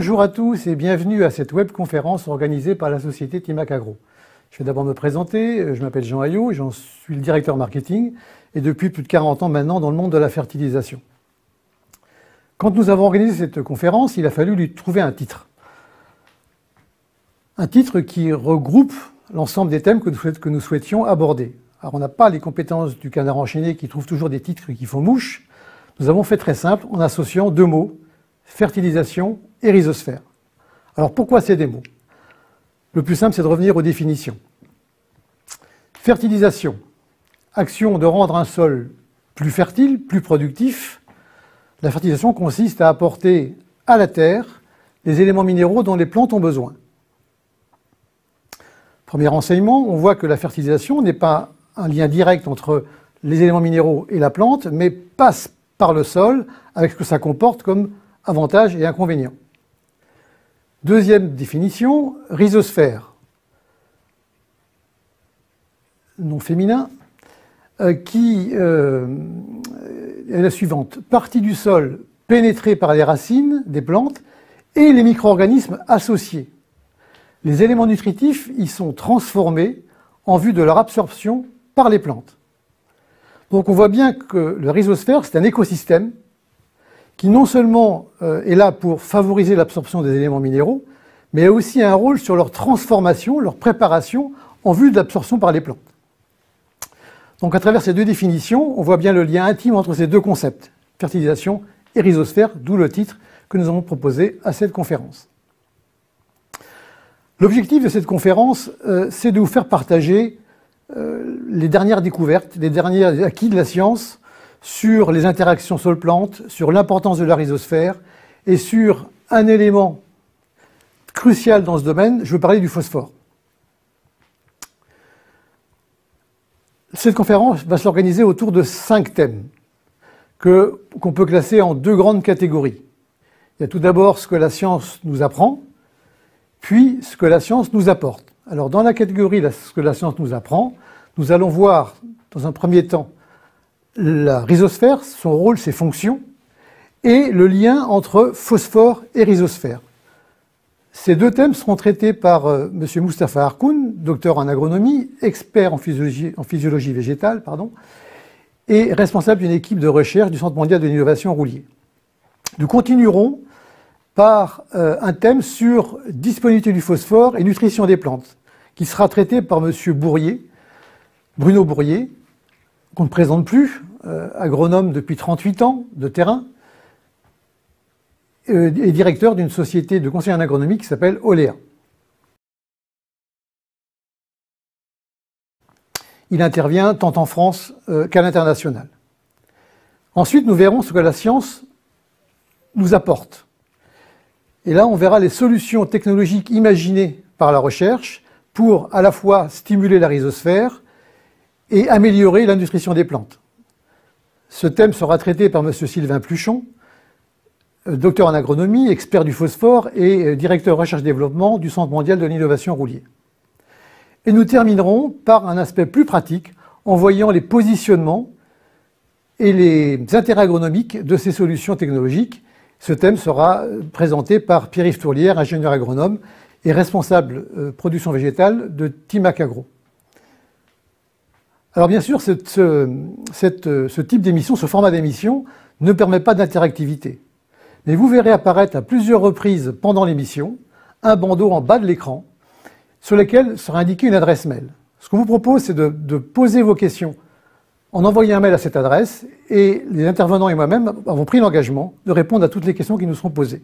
Bonjour à tous et bienvenue à cette webconférence organisée par la société Timac Agro. Je vais d'abord me présenter, euh, je m'appelle Jean Ayot, j'en suis le directeur marketing et depuis plus de 40 ans maintenant dans le monde de la fertilisation. Quand nous avons organisé cette conférence, il a fallu lui trouver un titre. Un titre qui regroupe l'ensemble des thèmes que nous souhaitions aborder. Alors on n'a pas les compétences du canard enchaîné qui trouve toujours des titres qui font mouche. Nous avons fait très simple en associant deux mots, fertilisation et rhizosphère. Alors pourquoi ces mots Le plus simple, c'est de revenir aux définitions. Fertilisation, action de rendre un sol plus fertile, plus productif. La fertilisation consiste à apporter à la terre les éléments minéraux dont les plantes ont besoin. Premier renseignement, on voit que la fertilisation n'est pas un lien direct entre les éléments minéraux et la plante, mais passe par le sol avec ce que ça comporte comme avantages et inconvénients. Deuxième définition, rhizosphère, nom féminin, euh, qui euh, est la suivante. Partie du sol pénétrée par les racines des plantes et les micro-organismes associés. Les éléments nutritifs y sont transformés en vue de leur absorption par les plantes. Donc on voit bien que le rhizosphère, c'est un écosystème qui non seulement euh, est là pour favoriser l'absorption des éléments minéraux, mais a aussi un rôle sur leur transformation, leur préparation en vue de l'absorption par les plantes. Donc à travers ces deux définitions, on voit bien le lien intime entre ces deux concepts, fertilisation et rhizosphère, d'où le titre que nous avons proposé à cette conférence. L'objectif de cette conférence, euh, c'est de vous faire partager euh, les dernières découvertes, les derniers acquis de la science sur les interactions sol-plante, sur l'importance de la rhizosphère et sur un élément crucial dans ce domaine, je veux parler du phosphore. Cette conférence va s'organiser autour de cinq thèmes qu'on peut classer en deux grandes catégories. Il y a tout d'abord ce que la science nous apprend, puis ce que la science nous apporte. Alors dans la catégorie ce que la science nous apprend, nous allons voir dans un premier temps la rhizosphère, son rôle, ses fonctions, et le lien entre phosphore et rhizosphère. Ces deux thèmes seront traités par euh, M. Moustapha Harkoun, docteur en agronomie, expert en physiologie, végétale, pardon, et responsable d'une équipe de recherche du Centre mondial de l'innovation Roulier. Nous continuerons par euh, un thème sur disponibilité du phosphore et nutrition des plantes, qui sera traité par M. Bourrier, Bruno Bourrier, qu'on ne présente plus, euh, agronome depuis 38 ans de terrain, euh, et directeur d'une société de conseil en agronomie qui s'appelle Oléa. Il intervient tant en France euh, qu'à l'international. Ensuite, nous verrons ce que la science nous apporte. Et là, on verra les solutions technologiques imaginées par la recherche pour à la fois stimuler la rhizosphère, et améliorer la des plantes. Ce thème sera traité par M. Sylvain Pluchon, euh, docteur en agronomie, expert du phosphore et euh, directeur recherche-développement du Centre mondial de l'innovation Roulier. Et nous terminerons par un aspect plus pratique en voyant les positionnements et les intérêts agronomiques de ces solutions technologiques. Ce thème sera euh, présenté par Pierre-Yves Tourlière, ingénieur agronome et responsable production végétale de Timac Agro. Alors bien sûr, euh, ce type d'émission, ce format d'émission, ne permet pas d'interactivité. Mais vous verrez apparaître à plusieurs reprises pendant l'émission un bandeau en bas de l'écran sur lequel sera indiquée une adresse mail. Ce qu'on vous propose, c'est de, de, poser vos questions en envoyant un mail à cette adresse et les intervenants et moi-même avons pris l'engagement de répondre à toutes les questions qui nous seront posées.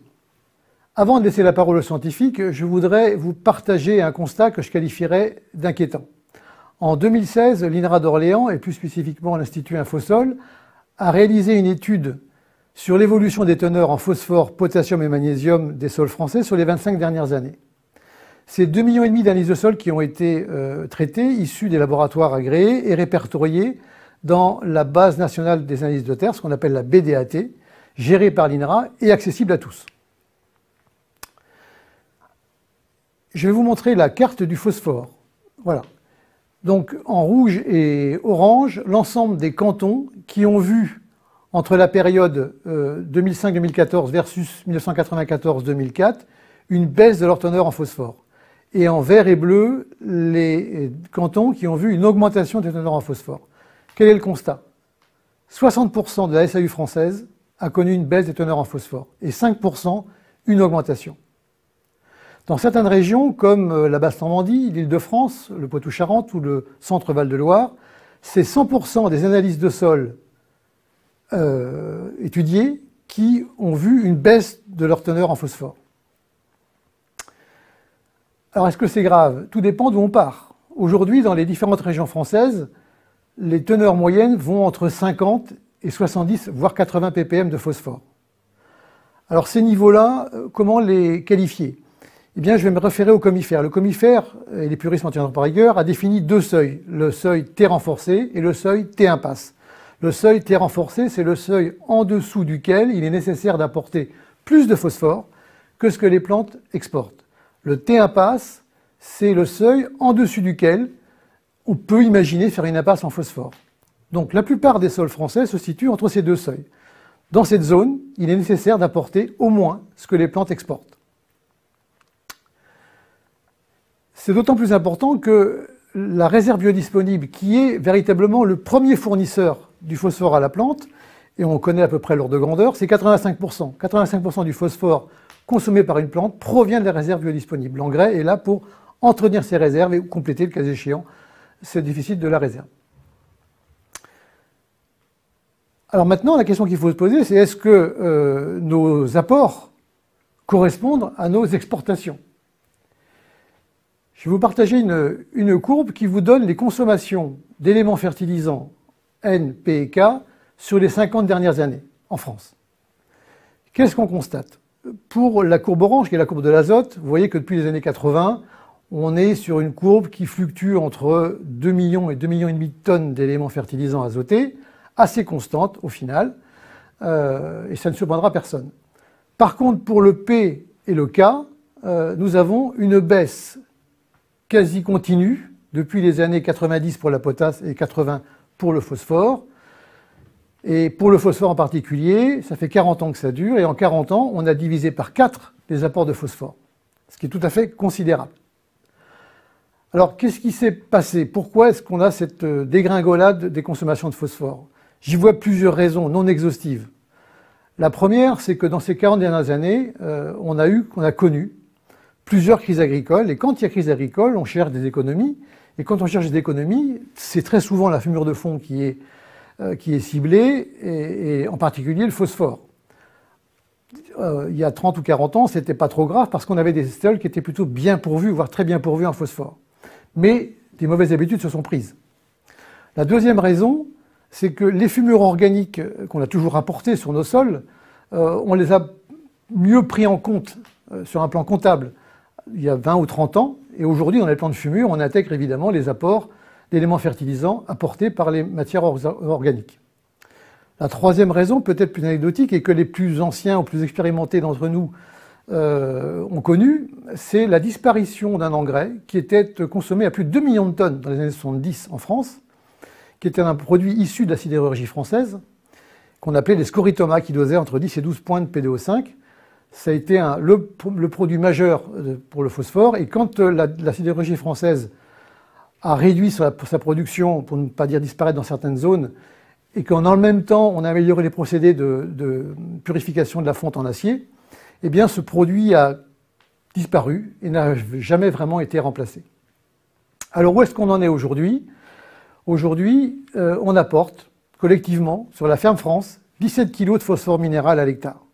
Avant de laisser la parole aux scientifiques, je voudrais vous partager un constat que je qualifierais d'inquiétant. En 2016, l'INRA d'Orléans, et plus spécifiquement l'Institut Infosol, a réalisé une étude sur l'évolution des teneurs en phosphore, potassium et magnésium des sols français sur les 25 dernières années. Ces 2,5 millions d'analyses de sol qui ont été traités euh, traitées, des laboratoires agréés et répertoriés dans la base nationale des analyses de terre, ce qu'on appelle la BDAT, gérée par l'INRA et accessible à tous. Je vais vous montrer la carte du phosphore. Voilà, donc en rouge et orange l'ensemble des cantons qui ont vu entre la période 2005-2014 euh, versus 1994-2004 une baisse de leur teneur en phosphore. Et en vert et bleu, les euh, cantons qui ont vu une augmentation de teneur en phosphore. Quel est le constat 60% de la SAU française a connu une baisse des teneurs en phosphore et 5% une augmentation. Dans certaines régions, comme euh, la Basse-Normandie, l'Île-de-France, le Poitou-Charentes ou le Centre-Val de Loire, c'est 100% des analyses de sol euh, étudiées qui ont vu une baisse de leur teneur en phosphore. Alors est-ce que c'est grave Tout dépend d'où on part. Aujourd'hui, dans les différentes régions françaises, les teneurs moyennes vont entre 50 et 70, voire 80 ppm de phosphore. Alors ces niveaux-là, euh, comment les qualifier eh bien, je vais me référer au comifère. Le comifère, et les puristes m'en tiendront par ailleurs, a défini deux seuils, le seuil T renforcé et le seuil T impasse. Le seuil T renforcé, c'est le seuil en dessous duquel il est nécessaire d'apporter plus de phosphore que ce que les plantes exportent. Le T impasse, c'est le seuil en dessous duquel on peut imaginer faire une impasse en phosphore. Donc la plupart des sols français se situent entre ces deux seuils. Dans cette zone, il est nécessaire d'apporter au moins ce que les plantes exportent. C'est d'autant plus important que la réserve biodisponible, qui est véritablement le premier fournisseur du phosphore à la plante, et on connaît à peu près l'ordre de grandeur, c'est 85%. 85% du phosphore consommé par une plante provient de la réserve biodisponible. L'engrais est là pour entretenir ces réserves et compléter, le cas échéant, ce déficit de la réserve. Alors maintenant, la question qu'il faut se poser, c'est est-ce que euh, nos apports correspondent à nos exportations je vais vous partager une, courbe qui vous donne les consommations d'éléments fertilisants N, P et K sur les 50 dernières années en France. Qu'est-ce qu'on constate Pour la courbe orange, qui est la courbe de l'azote, vous voyez que depuis les années 80, on est sur une courbe qui fluctue entre 2 millions et 2,5 millions et demi de tonnes d'éléments fertilisants azotés, assez constante au final, euh, et ça ne surprendra personne. Par contre, pour le P et le K, euh, nous avons une baisse quasi continue depuis les années 90 pour la potasse et 80 pour le phosphore. Et pour le phosphore en particulier, ça fait 40 ans que ça dure, et en 40 ans, on a divisé par 4 les apports de phosphore, ce qui est tout à fait considérable. Alors, qu'est-ce qui s'est passé Pourquoi est-ce qu'on a cette euh, dégringolade des consommations de phosphore J'y vois plusieurs raisons non exhaustives. La première, c'est que dans ces 40 dernières années, euh, on, a eu, on a connu plusieurs crises agricoles, et quand il y a crise agricole, on cherche des économies, et quand on cherche des économies, c'est très souvent la fumure de fond qui est, euh, ciblée, et, en particulier le phosphore. Euh, il y a 30 ou 40 ans, ce n'était pas trop grave parce qu'on avait des sols qui étaient plutôt bien pourvus, voire très bien pourvus en phosphore. Mais des mauvaises habitudes se sont prises. La deuxième raison, c'est que les fumures organiques qu'on a toujours apportées sur nos sols, euh, on les a mieux pris en compte sur un plan comptable il y a 20 ou 30 ans. Et aujourd'hui, dans les plans de fumure, on intègre évidemment les apports d'éléments fertilisants apportés par les matières organiques. La troisième raison, peut-être plus anecdotique, et que les plus anciens ou plus expérimentés d'entre nous euh, ont connu, c'est la disparition d'un engrais qui était consommé à plus de 2 millions de tonnes dans les années 70 en France, qui était un produit issu de la sidérurgie française, qu'on appelait les scoritomas, qui dosaient entre 10 et 12 points de PDO5, ça a été le, produit majeur euh, pour le phosphore. Et quand euh, la, sidérurgie française a réduit sa, production, pour ne pas dire disparaître dans certaines zones, et qu'en le même temps, on a amélioré les procédés de, purification de la fonte en acier, eh bien ce produit a disparu et n'a jamais vraiment été remplacé. Alors où est-ce qu'on en est aujourd'hui Aujourd'hui, euh, on apporte collectivement sur la ferme France 17 kg de phosphore minéral à l'hectare.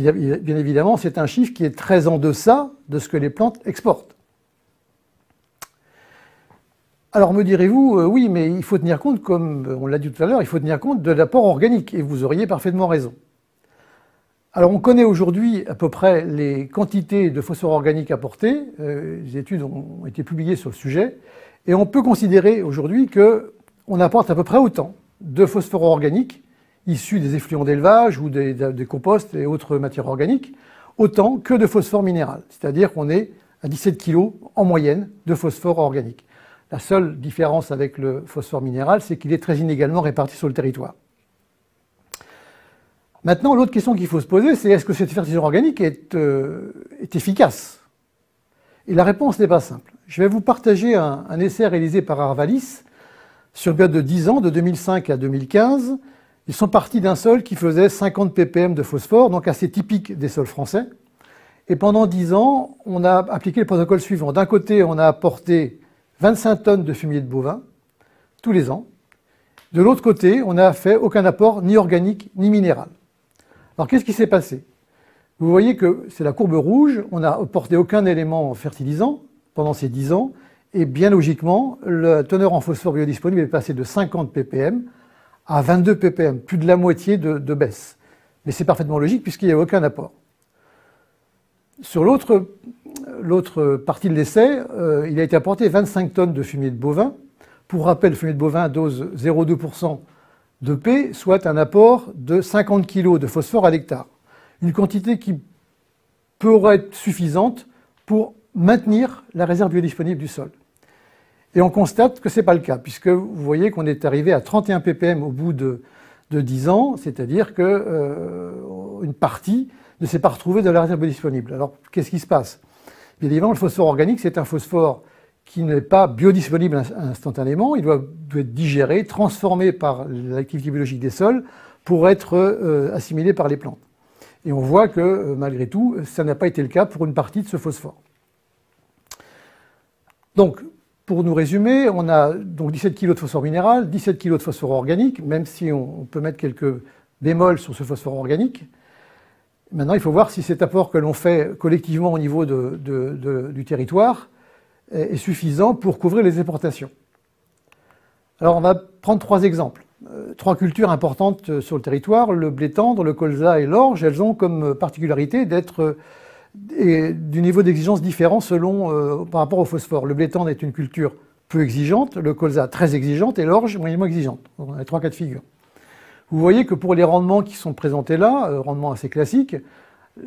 Bien évidemment, c'est un chiffre qui est très en deçà de ce que les plantes exportent. Alors me direz-vous, euh, oui, mais il faut tenir compte, comme euh, on l'a dit tout à l'heure, il faut tenir compte de l'apport organique, et vous auriez parfaitement raison. Alors on connaît aujourd'hui à peu près les quantités de phosphore organique apportées, des euh, les études ont été publiées sur le sujet, et on peut considérer aujourd'hui qu'on apporte à peu près autant de phosphore organique issus des effluents d'élevage ou des, composts et autres matières organiques, autant que de phosphore minéral. C'est-à-dire qu'on est à 17 kg en moyenne de phosphore organique. La seule différence avec le phosphore minéral, c'est qu'il est très inégalement réparti sur le territoire. Maintenant, l'autre question qu'il faut se poser, c'est est-ce que cette fertilisation organique est, euh, efficace Et la réponse n'est pas simple. Je vais vous partager un, essai réalisé par Arvalis sur une période de 10 ans, de 2005 à 2015, ils sont partis d'un sol qui faisait 50 ppm de phosphore, donc assez typique des sols français. Et pendant 10 ans, on a appliqué le protocole suivant. D'un côté, on a apporté 25 tonnes de fumier de bovin tous les ans. De l'autre côté, on n'a fait aucun apport ni organique ni minéral. Alors qu'est-ce qui s'est passé Vous voyez que c'est la courbe rouge, on n'a apporté aucun élément fertilisant pendant ces 10 ans, et bien logiquement, le teneur en phosphore biodisponible est passé de 50 ppm à 22 ppm, plus de la moitié de, baisse. Mais c'est parfaitement logique puisqu'il n'y a aucun apport. Sur l'autre partie de l'essai, euh, il a été apporté 25 tonnes de fumier de bovin. Pour rappel, fumier de bovin dose 0,2% de P, soit un apport de 50 kg de phosphore à l'hectare. Une quantité qui pourrait être suffisante pour maintenir la réserve disponible du sol. Et on constate que ce n'est pas le cas, puisque vous voyez qu'on est arrivé à 31 ppm au bout de, de 10 ans, c'est-à-dire qu'une euh, partie ne s'est pas retrouvée dans la réserve biodisponible. Alors, qu'est-ce qui se passe Bien évidemment, le phosphore organique, c'est un phosphore qui n'est pas biodisponible instantanément, il doit, être digéré, transformé par l'activité biologique des sols pour être euh, assimilé par les plantes. Et on voit que, euh, malgré tout, ça n'a pas été le cas pour une partie de ce phosphore. Donc, pour nous résumer, on a donc 17 kg de phosphore minéral, 17 kg de phosphore organique, même si on, peut mettre quelques bémols sur ce phosphore organique. Maintenant, il faut voir si cet apport que l'on fait collectivement au niveau du territoire est, suffisant pour couvrir les exportations. Alors, on va prendre trois exemples. Euh, trois cultures importantes euh, sur le territoire, le blé tendre, le colza et l'orge, elles ont comme particularité d'être et du niveau d'exigence différent selon, euh, par rapport au phosphore. Le blé tendre est une culture peu exigeante, le colza très exigeante et l'orge moyennement exigeante. On a trois cas de figure. Vous voyez que pour les rendements qui sont présentés là, euh, rendements assez classiques,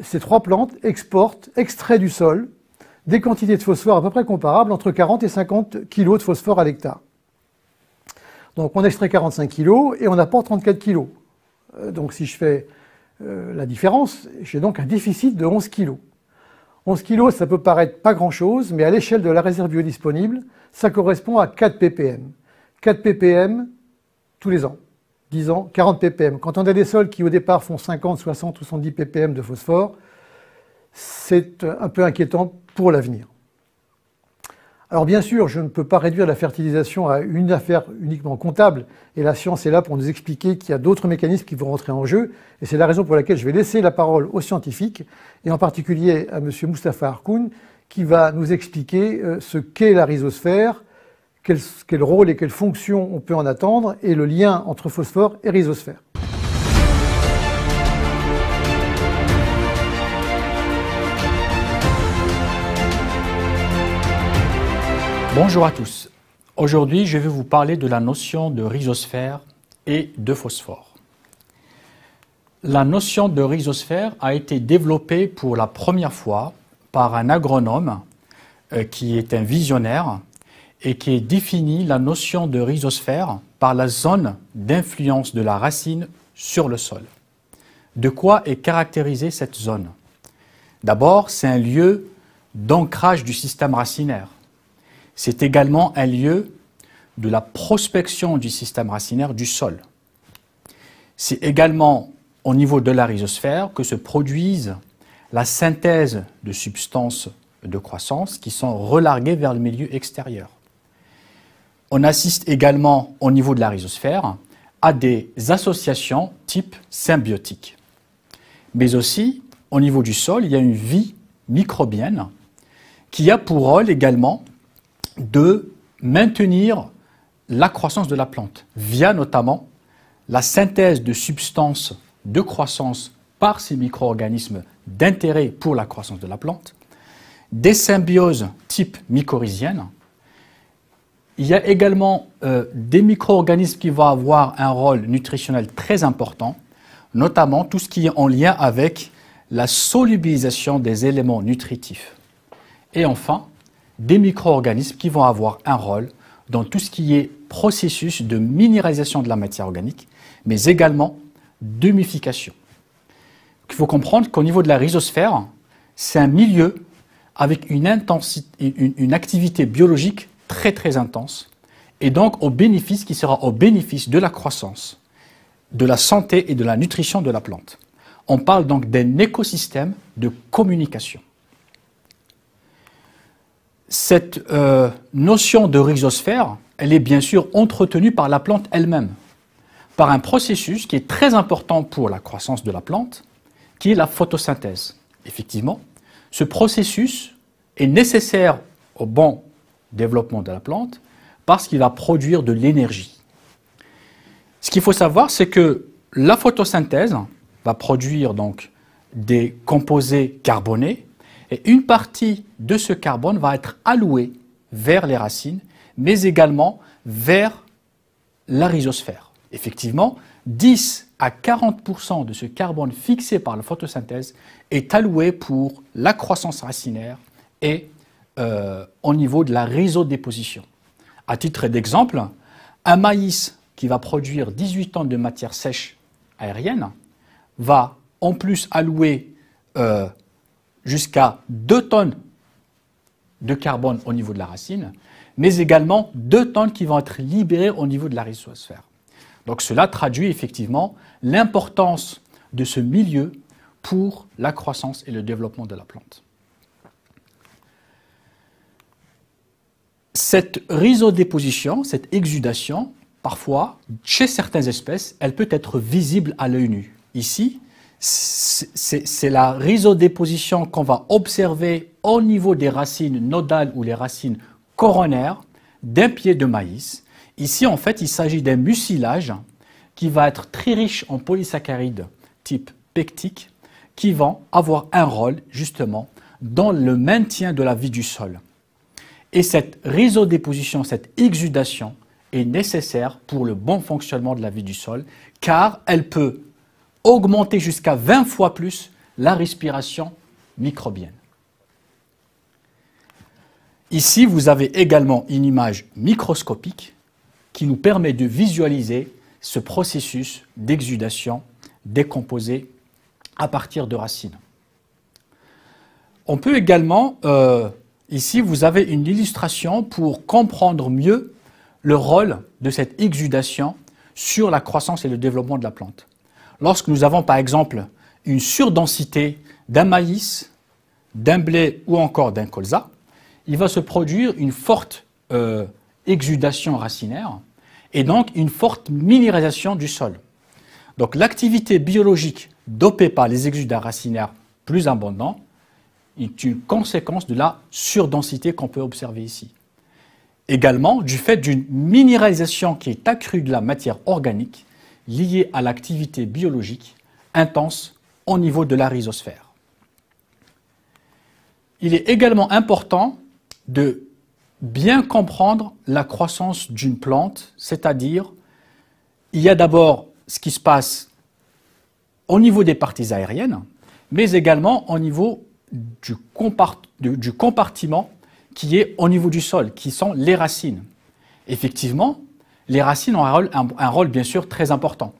ces trois plantes exportent, extraient du sol, des quantités de phosphore à peu près comparables, entre 40 et 50 kg de phosphore à l'hectare. Donc on extrait 45 kg et on apporte 34 kg. Euh, donc si je fais la différence, j'ai donc un déficit de 11 kg. 11 kg, ça peut paraître pas grand-chose, mais à l'échelle de la réserve biodisponible, ça correspond à 4 ppm. 4 ppm tous les ans, 10 ans, 40 ppm. Quand on a des sols qui au départ font 50, 60 ou 70 ppm de phosphore, c'est un peu inquiétant pour l'avenir. Alors bien sûr, je ne peux pas réduire la fertilisation à une affaire uniquement comptable, et la science est là pour nous expliquer qu'il y a d'autres mécanismes qui vont rentrer en jeu, et c'est la raison pour laquelle je vais laisser la parole aux scientifiques, et en particulier à M. Mustapha Harkoun, qui va nous expliquer euh, ce qu'est la rhizosphère, quel rôle et quelle fonction on peut en attendre, et le lien entre phosphore et rhizosphère. Bonjour à tous. Aujourd'hui, je vais vous parler de la notion de rhizosphère et de phosphore. La notion de rhizosphère a été développée pour la première fois par un agronome euh, qui est un visionnaire et qui définit la notion de rhizosphère par la zone d'influence de la racine sur le sol. De quoi est caractérisée cette zone D'abord, c'est un lieu d'ancrage du système racinaire c'est également un lieu de la prospection du système racinaire du sol. C'est également au niveau de la rhizosphère que se produisent la synthèse de substances de croissance qui sont relarguées vers le milieu extérieur. On assiste également au niveau de la rhizosphère à des associations type symbiotique. Mais aussi, au niveau du sol, il y a une vie microbienne qui a pour rôle également de maintenir la croissance de la plante via notamment la synthèse de substances de croissance par ces micro-organismes d'intérêt pour la croissance de la plante, des symbioses type mycorhizienne. Il y a également euh, des micro-organismes qui vont avoir un rôle nutritionnel très important, notamment tout ce qui est en lien avec la solubilisation des éléments nutritifs. Et enfin, des micro-organismes qui vont avoir un rôle dans tout ce qui est processus de minéralisation de la matière organique, mais également d'humification. Il faut comprendre qu'au niveau de la rhizosphère, c'est un milieu avec une, intensité, activité biologique très très intense, et donc au bénéfice qui sera au bénéfice de la croissance, de la santé et de la nutrition de la plante. On parle donc d'un écosystème de communication cette euh, notion de rhizosphère, elle est bien sûr entretenue par la plante elle-même, par un processus qui est très important pour la croissance de la plante, qui est la photosynthèse. Effectivement, ce processus est nécessaire au bon développement de la plante parce qu'il va produire de l'énergie. Ce qu'il faut savoir, c'est que la photosynthèse va produire donc des composés carbonés une partie de ce carbone va être allouée vers les racines, mais également vers la rhizosphère. Effectivement, 10 à 40% de ce carbone fixé par la photosynthèse est alloué pour la croissance racinaire et euh, au niveau de la rhizodéposition. À titre d'exemple, un maïs qui va produire 18 tonnes de matière sèche aérienne va en plus allouer euh, jusqu'à 2 tonnes de carbone au niveau de la racine, mais également 2 tonnes qui vont être libérées au niveau de la rhizosphère. Donc cela traduit effectivement l'importance de ce milieu pour la croissance et le développement de la plante. Cette rhizodéposition, cette exudation, parfois, chez certaines espèces, elle peut être visible à l'œil nu. Ici, c'est la rhizodéposition qu'on va observer au niveau des racines nodales ou les racines coronaires d'un pied de maïs. Ici, en fait, il s'agit d'un mucilage qui va être très riche en polysaccharides type pectique qui vont avoir un rôle justement dans le maintien de la vie du sol. Et cette rhizodéposition, cette exudation est nécessaire pour le bon fonctionnement de la vie du sol car elle peut augmenter jusqu'à 20 fois plus la respiration microbienne. Ici, vous avez également une image microscopique qui nous permet de visualiser ce processus d'exudation décomposé à partir de racines. On peut également, euh, ici, vous avez une illustration pour comprendre mieux le rôle de cette exudation sur la croissance et le développement de la plante lorsque nous avons par exemple une surdensité d'un maïs, d'un blé ou encore d'un colza, il va se produire une forte euh, exudation racinaire et donc une forte minéralisation du sol. Donc l'activité biologique dopée par les exudats racinaires plus abondants est une conséquence de la surdensité qu'on peut observer ici. Également du fait d'une minéralisation qui est accrue de la matière organique liées à l'activité biologique intense au niveau de la rhizosphère. Il est également important de bien comprendre la croissance d'une plante, c'est-à-dire il y a d'abord ce qui se passe au niveau des parties aériennes, mais également au niveau du, du compartiment qui est au niveau du sol, qui sont les racines. Effectivement, les racines ont un rôle, bien sûr très important.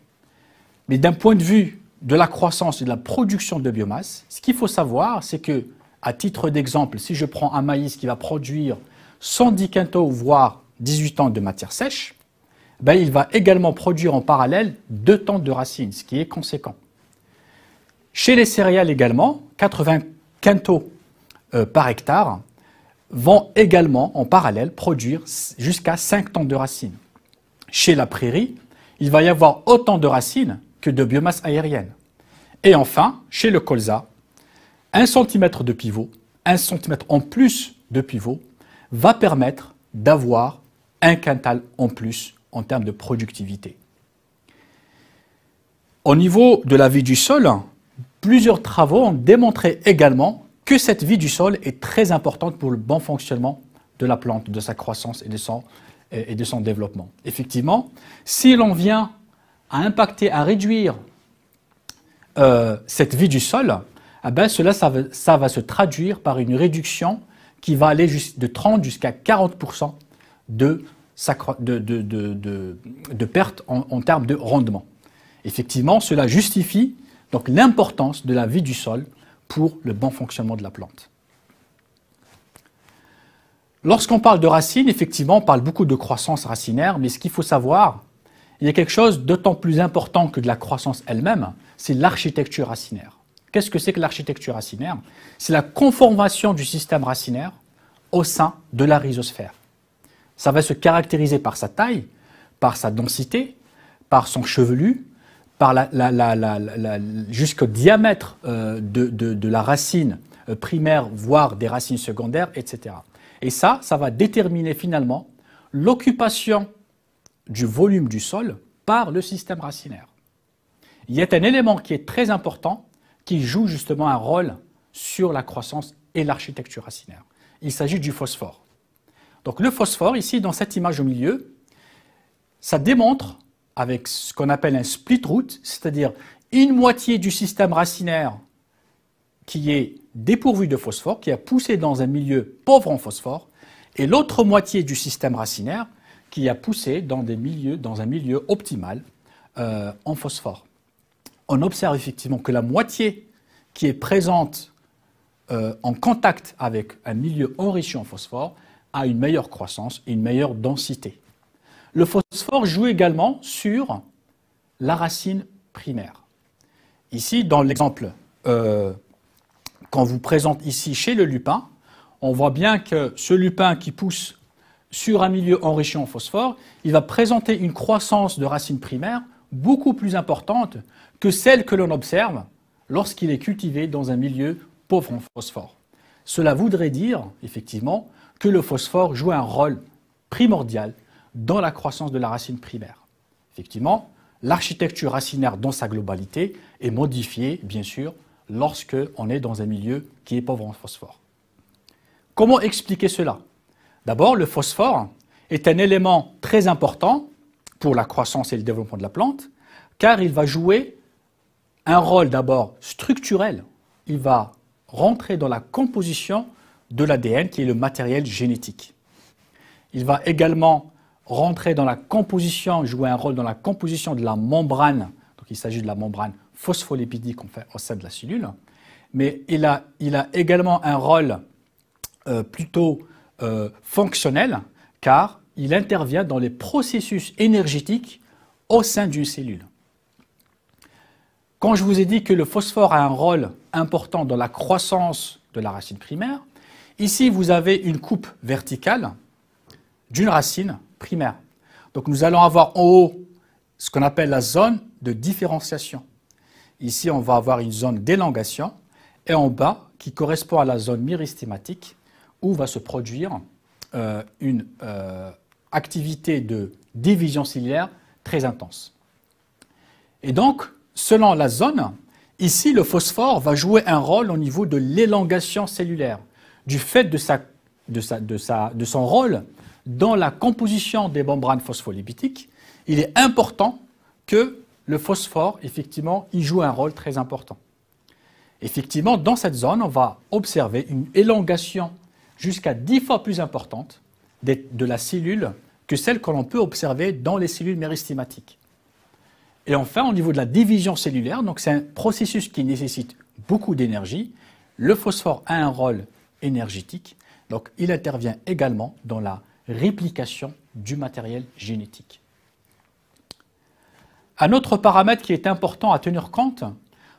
Mais d'un point de vue de la croissance et de la production de biomasse, ce qu'il faut savoir, c'est que, à titre d'exemple, si je prends un maïs qui va produire 110 quintaux, voire 18 ans de matière sèche, ben, il va également produire en parallèle 2 tonnes de racines, ce qui est conséquent. Chez les céréales également, 80 quintaux euh, par hectare vont également en parallèle produire jusqu'à 5 tonnes de racines chez la prairie, il va y avoir autant de racines que de biomasse aérienne. Et enfin, chez le colza, un centimètre de pivot, un centimètre en plus de pivot, va permettre d'avoir un quintal en plus en termes de productivité. Au niveau de la vie du sol, plusieurs travaux ont démontré également que cette vie du sol est très importante pour le bon fonctionnement de la plante, de sa croissance et de son et de son développement. Effectivement, si l'on vient à impacter, à réduire euh, cette vie du sol, ah ben, cela va, se traduire par une réduction qui va aller de 30 jusqu'à 40% de, de, en, en, termes de rendement. Effectivement, cela justifie donc l'importance de la vie du sol pour le bon fonctionnement de la plante. Lorsqu'on parle de racines, effectivement, on parle beaucoup de croissance racinaire, mais ce qu'il faut savoir, il y a quelque chose d'autant plus important que de la croissance elle-même, c'est l'architecture racinaire. Qu'est-ce que c'est que l'architecture racinaire C'est la conformation du système racinaire au sein de la rhizosphère. Ça va se caractériser par sa taille, par sa densité, par son chevelu, par la, jusqu'au diamètre euh, de, de la racine euh, primaire, voire des racines secondaires, etc. Et ça, ça va déterminer finalement l'occupation du volume du sol par le système racinaire. Il y a un élément qui est très important qui joue justement un rôle sur la croissance et l'architecture racinaire. Il s'agit du phosphore. Donc le phosphore, ici dans cette image au milieu, ça démontre avec ce qu'on appelle un split route, c'est-à-dire une moitié du système racinaire qui est dépourvu de phosphore, qui a poussé dans un milieu pauvre en phosphore, et l'autre moitié du système racinaire, qui a poussé dans, des milieux, dans un milieu optimal euh, en phosphore. On observe effectivement que la moitié qui est présente euh, en contact avec un milieu enrichi en phosphore a une meilleure croissance et une meilleure densité. Le phosphore joue également sur la racine primaire. Ici, dans l'exemple euh, on vous présente ici chez le lupin, on voit bien que ce lupin qui pousse sur un milieu enrichi en phosphore, il va présenter une croissance de racines primaires beaucoup plus importante que celle que l'on observe lorsqu'il est cultivé dans un milieu pauvre en phosphore. Cela voudrait dire, effectivement, que le phosphore joue un rôle primordial dans la croissance de la racine primaire. Effectivement, l'architecture racinaire dans sa globalité est modifiée, bien sûr, lorsque on est dans un milieu qui est pauvre en phosphore. Comment expliquer cela D'abord, le phosphore est un élément très important pour la croissance et le développement de la plante, car il va jouer un rôle d'abord structurel. Il va rentrer dans la composition de l'ADN, qui est le matériel génétique. Il va également rentrer dans la composition, jouer un rôle dans la composition de la membrane. Donc il s'agit de la membrane fait au sein de la cellule, mais il a, également un rôle euh, plutôt euh, fonctionnel, car il intervient dans les processus énergétiques au sein d'une cellule. Quand je vous ai dit que le phosphore a un rôle important dans la croissance de la racine primaire, ici vous avez une coupe verticale d'une racine primaire. Donc nous allons avoir en haut ce qu'on appelle la zone de différenciation. Ici, on va avoir une zone d'élongation et en bas, qui correspond à la zone myristématique, où va se produire euh, une euh, activité de division cellulaire très intense. Et donc, selon la zone, ici, le phosphore va jouer un rôle au niveau de l'élongation cellulaire, du fait de, sa, de, de, de son rôle dans la composition des membranes phospholipidiques, il est important que le phosphore, effectivement, y joue un rôle très important. Effectivement, dans cette zone, on va observer une élongation jusqu'à dix fois plus importante de la cellule que celle que l'on peut observer dans les cellules méristématiques. Et enfin, au niveau de la division cellulaire, donc c'est un processus qui nécessite beaucoup d'énergie. Le phosphore a un rôle énergétique, donc il intervient également dans la réplication du matériel génétique. Un autre paramètre qui est important à tenir compte,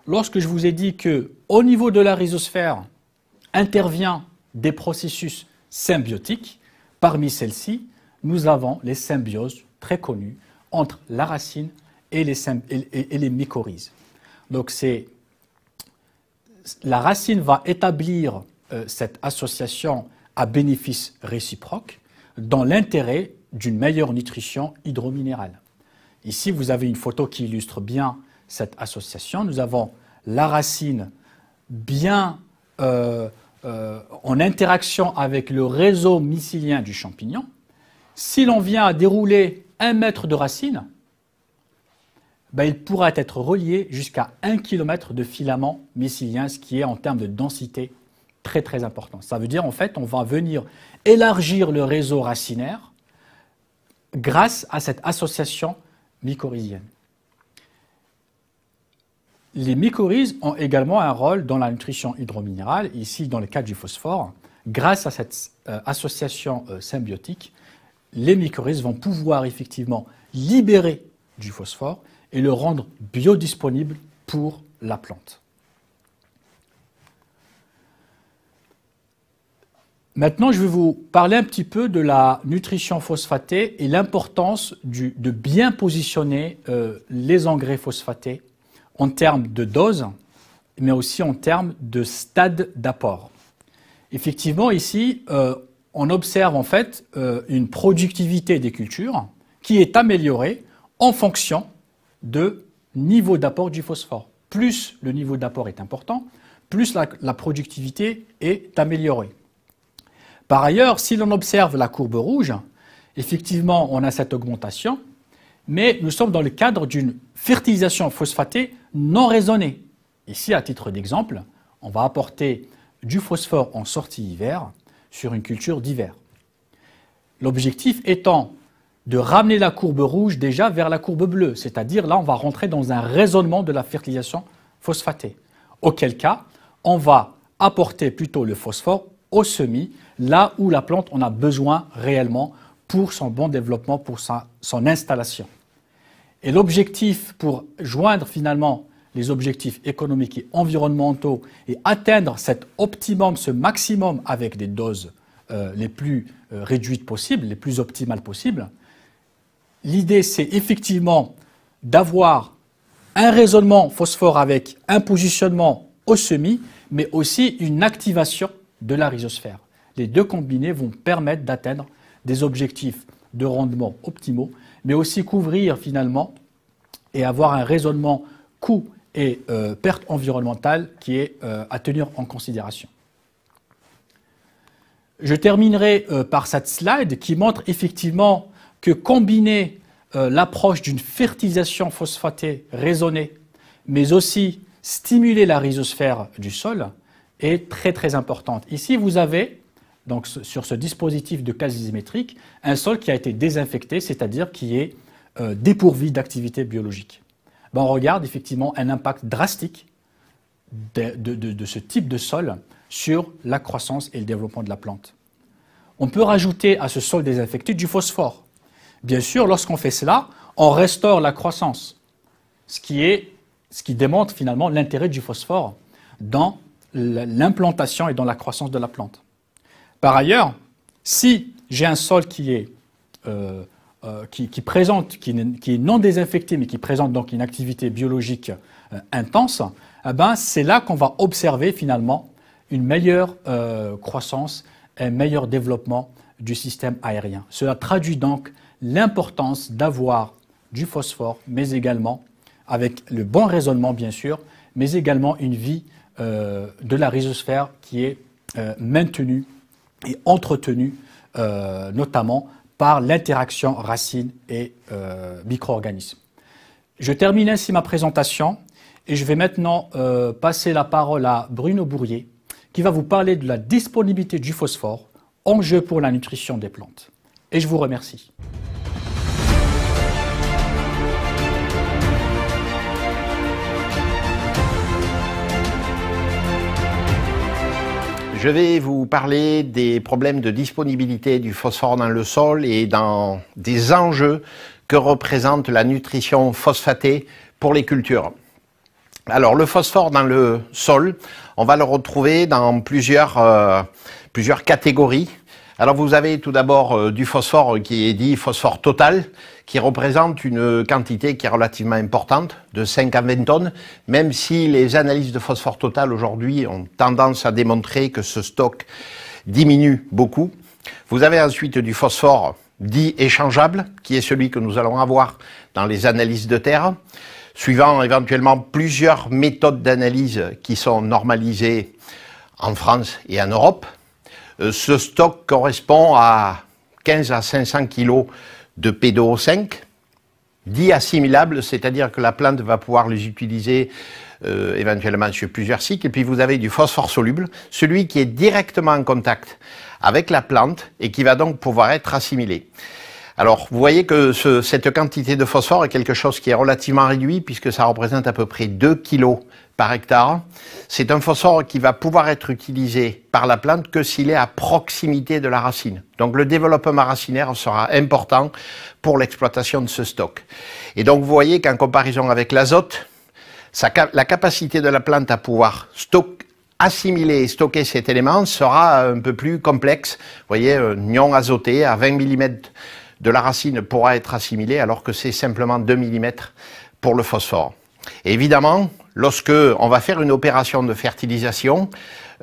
lorsque je vous ai dit que au niveau de la rhizosphère intervient des processus symbiotiques, parmi celles-ci, nous avons les symbioses très connues entre la racine et les, mycorhizes. Donc c'est la racine va établir euh, cette association à bénéfice réciproque dans l'intérêt d'une meilleure nutrition hydrominérale. Ici, vous avez une photo qui illustre bien cette association. Nous avons la racine bien euh, euh, en interaction avec le réseau mycélien du champignon. Si l'on vient à dérouler un mètre de racine, ben, il pourra être relié jusqu'à un km de filament mycélien, ce qui est en termes de densité très très important. Ça veut dire en fait on va venir élargir le réseau racinaire grâce à cette association mycorhiziennes. Les mycorhizes ont également un rôle dans la nutrition hydrominérale, ici dans le cas du phosphore. Grâce à cette euh, association euh, symbiotique, les mycorhizes vont pouvoir effectivement libérer du phosphore et le rendre biodisponible pour la plante. Maintenant, je vais vous parler un petit peu de la nutrition phosphatée et l'importance de bien positionner euh, les engrais phosphatés en termes de dose, mais aussi en termes de stade d'apport. Effectivement, ici, euh, on observe en fait euh, une productivité des cultures qui est améliorée en fonction de niveau d'apport du phosphore. Plus le niveau d'apport est important, plus la productivité est améliorée. Par ailleurs, si l'on observe la courbe rouge, effectivement, on a cette augmentation, mais nous sommes dans le cadre d'une fertilisation phosphatée non raisonnée. Ici, à titre d'exemple, on va apporter du phosphore en sortie hiver sur une culture d'hiver. L'objectif étant de ramener la courbe rouge déjà vers la courbe bleue, c'est-à-dire là, on va rentrer dans un raisonnement de la fertilisation phosphatée. Auquel cas, on va apporter plutôt le phosphore au semis là où la plante en a besoin réellement pour son bon développement, pour son installation. Et l'objectif pour joindre finalement les objectifs économiques et environnementaux et atteindre cet optimum, ce maximum avec des doses euh, les plus euh, réduites possibles, les plus optimales possibles, l'idée c'est effectivement d'avoir un raisonnement phosphore avec un positionnement au semis, mais aussi une activation de la rhizosphère les deux combinés vont permettre d'atteindre des objectifs de rendement optimaux, mais aussi couvrir finalement et avoir un raisonnement coût et euh, perte environnementale qui est euh, à tenir en considération. Je terminerai euh, par cette slide qui montre effectivement que combiner l'approche d'une fertilisation phosphatée raisonnée, mais aussi stimuler la rhizosphère du sol, est très très importante. Ici, vous avez donc, sur ce dispositif de case isométrique, un sol qui a été désinfecté, c'est-à-dire qui est euh, dépourvu d'activité biologique. Ben, on regarde effectivement un impact drastique de, ce type de sol sur la croissance et le développement de la plante. On peut rajouter à ce sol désinfecté du phosphore. Bien sûr, lorsqu'on fait cela, on restaure la croissance, ce qui, est, ce qui démontre finalement l'intérêt du phosphore dans l'implantation et dans la croissance de la plante. Par ailleurs, si j'ai un sol qui est euh, euh, présente, qui, est non désinfecté, mais qui présente donc une activité biologique euh, intense, eh ben, c'est là qu'on va observer finalement une meilleure croissance, un meilleur développement du système aérien. Cela traduit donc l'importance d'avoir du phosphore, mais également, avec le bon raisonnement bien sûr, mais également une vie de la rhizosphère qui est maintenue et entretenu euh, notamment par l'interaction racine et euh, micro-organismes. Je termine ainsi ma présentation et je vais maintenant euh, passer la parole à Bruno Bourrier qui va vous parler de la disponibilité du phosphore, enjeu pour la nutrition des plantes. Et je vous remercie. Je vais vous parler des problèmes de disponibilité du phosphore dans le sol et des enjeux que représente la nutrition phosphatée pour les cultures. Alors le phosphore dans le sol, on va le retrouver dans plusieurs, euh, plusieurs catégories alors vous avez tout d'abord euh, du phosphore qui est dit phosphore total, qui représente une quantité qui est relativement importante, de 5 à 20 tonnes, même si les analyses de phosphore total aujourd'hui ont tendance à démontrer que ce stock diminue beaucoup. Vous avez ensuite du phosphore dit échangeable, qui est celui que nous allons avoir dans les analyses de terre, suivant éventuellement plusieurs méthodes d'analyse qui sont normalisées en France et en Europe. Euh, ce stock correspond à 15 à 500 kg de P2O5, dit assimilable, c'est-à-dire que la plante va pouvoir les utiliser euh, éventuellement sur plusieurs cycles. Et puis vous avez du phosphore soluble, celui qui est directement en contact avec la plante et qui va donc pouvoir être assimilé. Alors, vous voyez que cette quantité de phosphore est quelque chose qui est relativement réduit puisque ça représente à peu près 2 kilos par hectare. C'est un phosphore qui va pouvoir être utilisé par la plante que s'il est à proximité de la racine. Donc le développement racinaire sera important pour l'exploitation de ce stock. Et donc vous voyez qu'en comparaison avec l'azote, la capacité de la plante à pouvoir assimiler et stocker cet élément sera un peu plus complexe. Vous voyez, un ion azoté à 20 mm de la racine pourra être assimilé alors que c'est simplement 2 mm pour le phosphore. évidemment, lorsque on va faire une opération de fertilisation,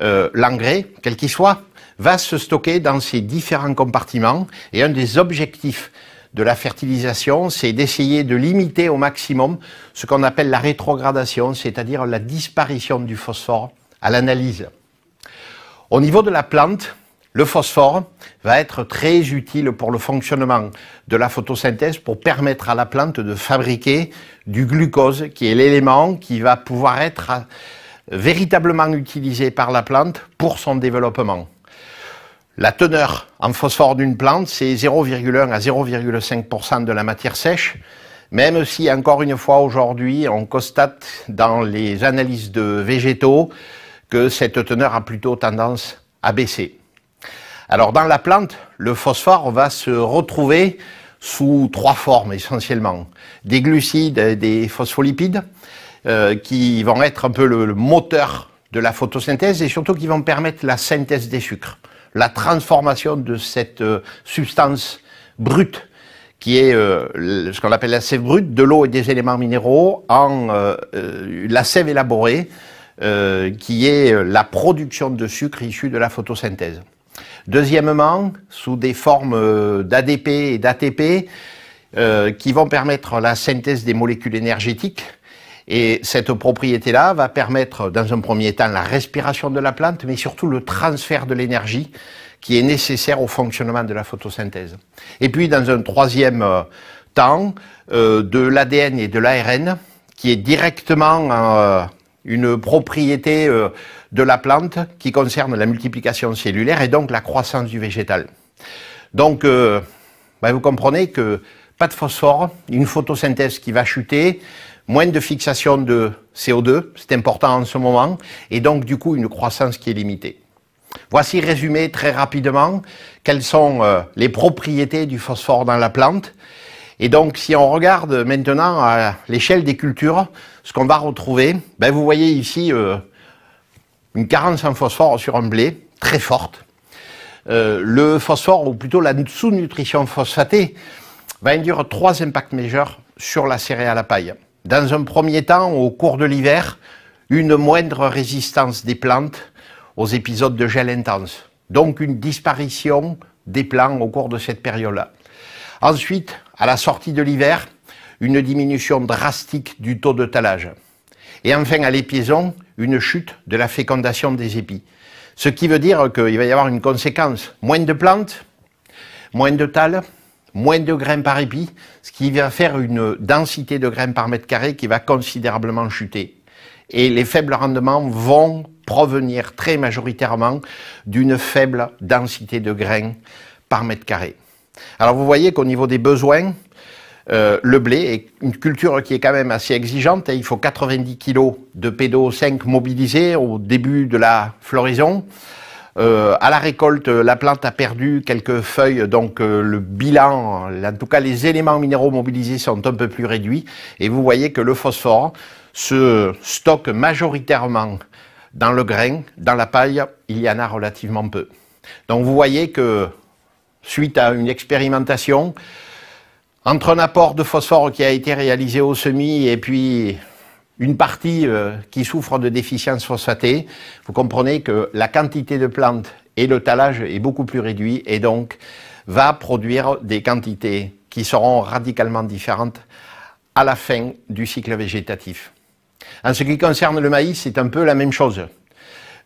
euh, l'engrais, quel qu'il soit, va se stocker dans ces différents compartiments. Et un des objectifs de la fertilisation, c'est d'essayer de limiter au maximum ce qu'on appelle la rétrogradation, c'est-à-dire la disparition du phosphore à l'analyse. Au niveau de la plante, le phosphore va être très utile pour le fonctionnement de la photosynthèse pour permettre à la plante de fabriquer du glucose, qui est l'élément qui va pouvoir être euh, véritablement utilisé par la plante pour son développement. La teneur en phosphore d'une plante, c'est 0,1 à 0,5% de la matière sèche, même si encore une fois aujourd'hui, on constate dans les analyses de végétaux que cette teneur a plutôt tendance à baisser. Alors dans la plante, le phosphore va se retrouver sous trois formes essentiellement. Des glucides, et euh, des phospholipides, euh, qui vont être un peu le, moteur de la photosynthèse et surtout qui vont permettre la synthèse des sucres, la transformation de cette euh, substance brute qui est ce qu'on appelle la sève brute, de l'eau et des éléments minéraux, en la sève élaborée, qui est la production de sucre issue de la photosynthèse. Deuxièmement, sous des formes euh, d'ADP et d'ATP euh, qui vont permettre la synthèse des molécules énergétiques. Et cette propriété-là va permettre, dans un premier temps, la respiration de la plante, mais surtout le transfert de l'énergie qui est nécessaire au fonctionnement de la photosynthèse. Et puis, dans un troisième euh, temps, de l'ADN et de l'ARN, qui est directement euh, une propriété euh, de la plante qui concerne la multiplication cellulaire et donc la croissance du végétal. Donc, euh, ben, vous comprenez que pas de phosphore, une photosynthèse qui va chuter, moins de fixation de CO2, c'est important en ce moment, et donc du coup une croissance qui est limitée. Voici résumé très rapidement quelles sont euh, les propriétés du phosphore dans la plante. Et donc, si on regarde maintenant à l'échelle des cultures, ce qu'on va retrouver, ben, vous voyez ici euh, une carence en phosphore sur un blé très forte. Euh, le phosphore, ou plutôt la sous-nutrition phosphatée, va induire trois impacts majeurs sur la céréale à paille. Dans un premier temps, au cours de l'hiver, une moindre résistance des plantes aux épisodes de gel intense. Donc une disparition des plants au cours de cette période-là. Ensuite, à la sortie de l'hiver, une diminution drastique du taux de talage. Et enfin, à l'épiaison, une chute de la fécondation des épis. Ce qui veut dire qu'il va y avoir une conséquence. Moins de plantes, moins de tales, moins de grains par épi, ce qui va faire une densité de grains par mètre carré qui va considérablement chuter. Et les faibles rendements vont provenir très majoritairement d'une faible densité de grains par mètre carré. Alors vous voyez qu'au niveau des besoins, euh, le blé est une culture qui est quand même assez exigeante. Et hein. il faut 90 kg de PDO5 mobilisés au début de la floraison. Euh, à la récolte, la plante a perdu quelques feuilles, donc euh, le bilan, en tout cas les éléments minéraux mobilisés sont un peu plus réduits. Et vous voyez que le phosphore se stocke majoritairement dans le grain, dans la paille, il y en a relativement peu. Donc vous voyez que suite à une expérimentation. Entre un apport de phosphore qui a été réalisé au semis et puis une partie euh, qui souffre de déficience phosphatée, vous comprenez que la quantité de plantes et le talage est beaucoup plus réduit et donc va produire des quantités qui seront radicalement différentes à la fin du cycle végétatif. En ce qui concerne le maïs, c'est un peu la même chose.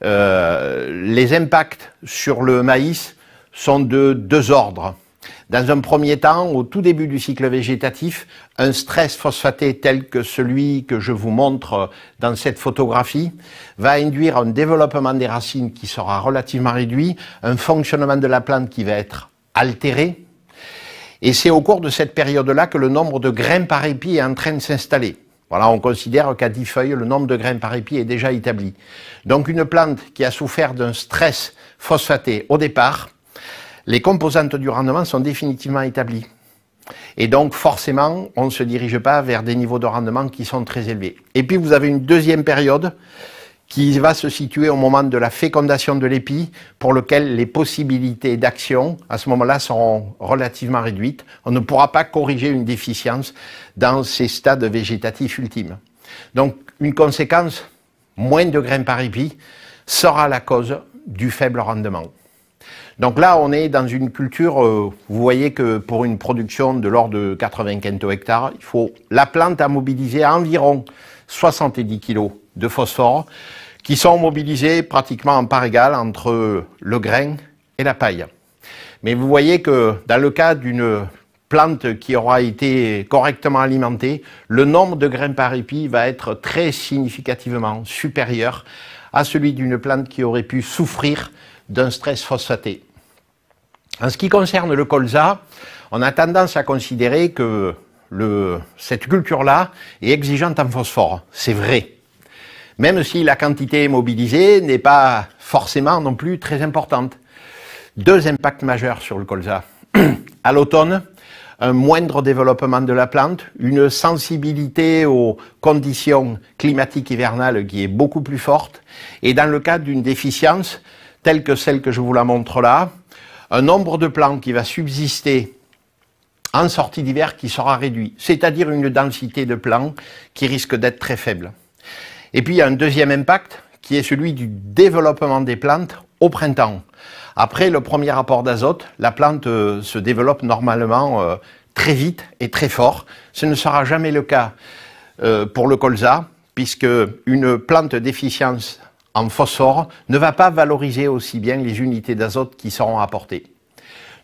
Euh, les impacts sur le maïs sont de deux ordres. Dans un premier temps, au tout début du cycle végétatif, un stress phosphaté tel que celui que je vous montre dans cette photographie va induire un développement des racines qui sera relativement réduit, un fonctionnement de la plante qui va être altéré. Et c'est au cours de cette période-là que le nombre de grains par épi est en train de s'installer. Voilà, on considère qu'à 10 feuilles, le nombre de grains par épi est déjà établi. Donc une plante qui a souffert d'un stress phosphaté au départ, les composantes du rendement sont définitivement établies. Et donc, forcément, on ne se dirige pas vers des niveaux de rendement qui sont très élevés. Et puis, vous avez une deuxième période qui va se situer au moment de la fécondation de l'épi, pour lequel les possibilités d'action, à ce moment-là, seront relativement réduites. On ne pourra pas corriger une déficience dans ces stades végétatifs ultimes. Donc, une conséquence, moins de grains par épi, sera la cause du faible rendement. Donc là, on est dans une culture, euh, vous voyez que pour une production de l'ordre de 80 hectares, il faut, la plante a mobilisé environ 70 kg de phosphore, qui sont mobilisés pratiquement en part égale entre le grain et la paille. Mais vous voyez que dans le cas d'une plante qui aura été correctement alimentée, le nombre de grains par épi va être très significativement supérieur à celui d'une plante qui aurait pu souffrir d'un stress phosphaté. En ce qui concerne le colza, on a tendance à considérer que cette culture-là est exigeante en phosphore. C'est vrai. Même si la quantité mobilisée n'est pas forcément non plus très importante. Deux impacts majeurs sur le colza. À l'automne, un moindre développement de la plante, une sensibilité aux conditions climatiques hivernales qui est beaucoup plus forte, et dans le cas d'une déficience telle que celle que je vous la montre là, un nombre de plants qui va subsister en sortie d'hiver qui sera réduit, c'est-à-dire une densité de plants qui risque d'être très faible. Et puis il y a un deuxième impact qui est celui du développement des plantes au printemps. Après le premier apport d'azote, la plante euh, se développe normalement euh, très vite et très fort. Ce ne sera jamais le cas euh, pour le colza, puisque une plante d'efficience en phosphore ne va pas valoriser aussi bien les unités d'azote qui seront apportées.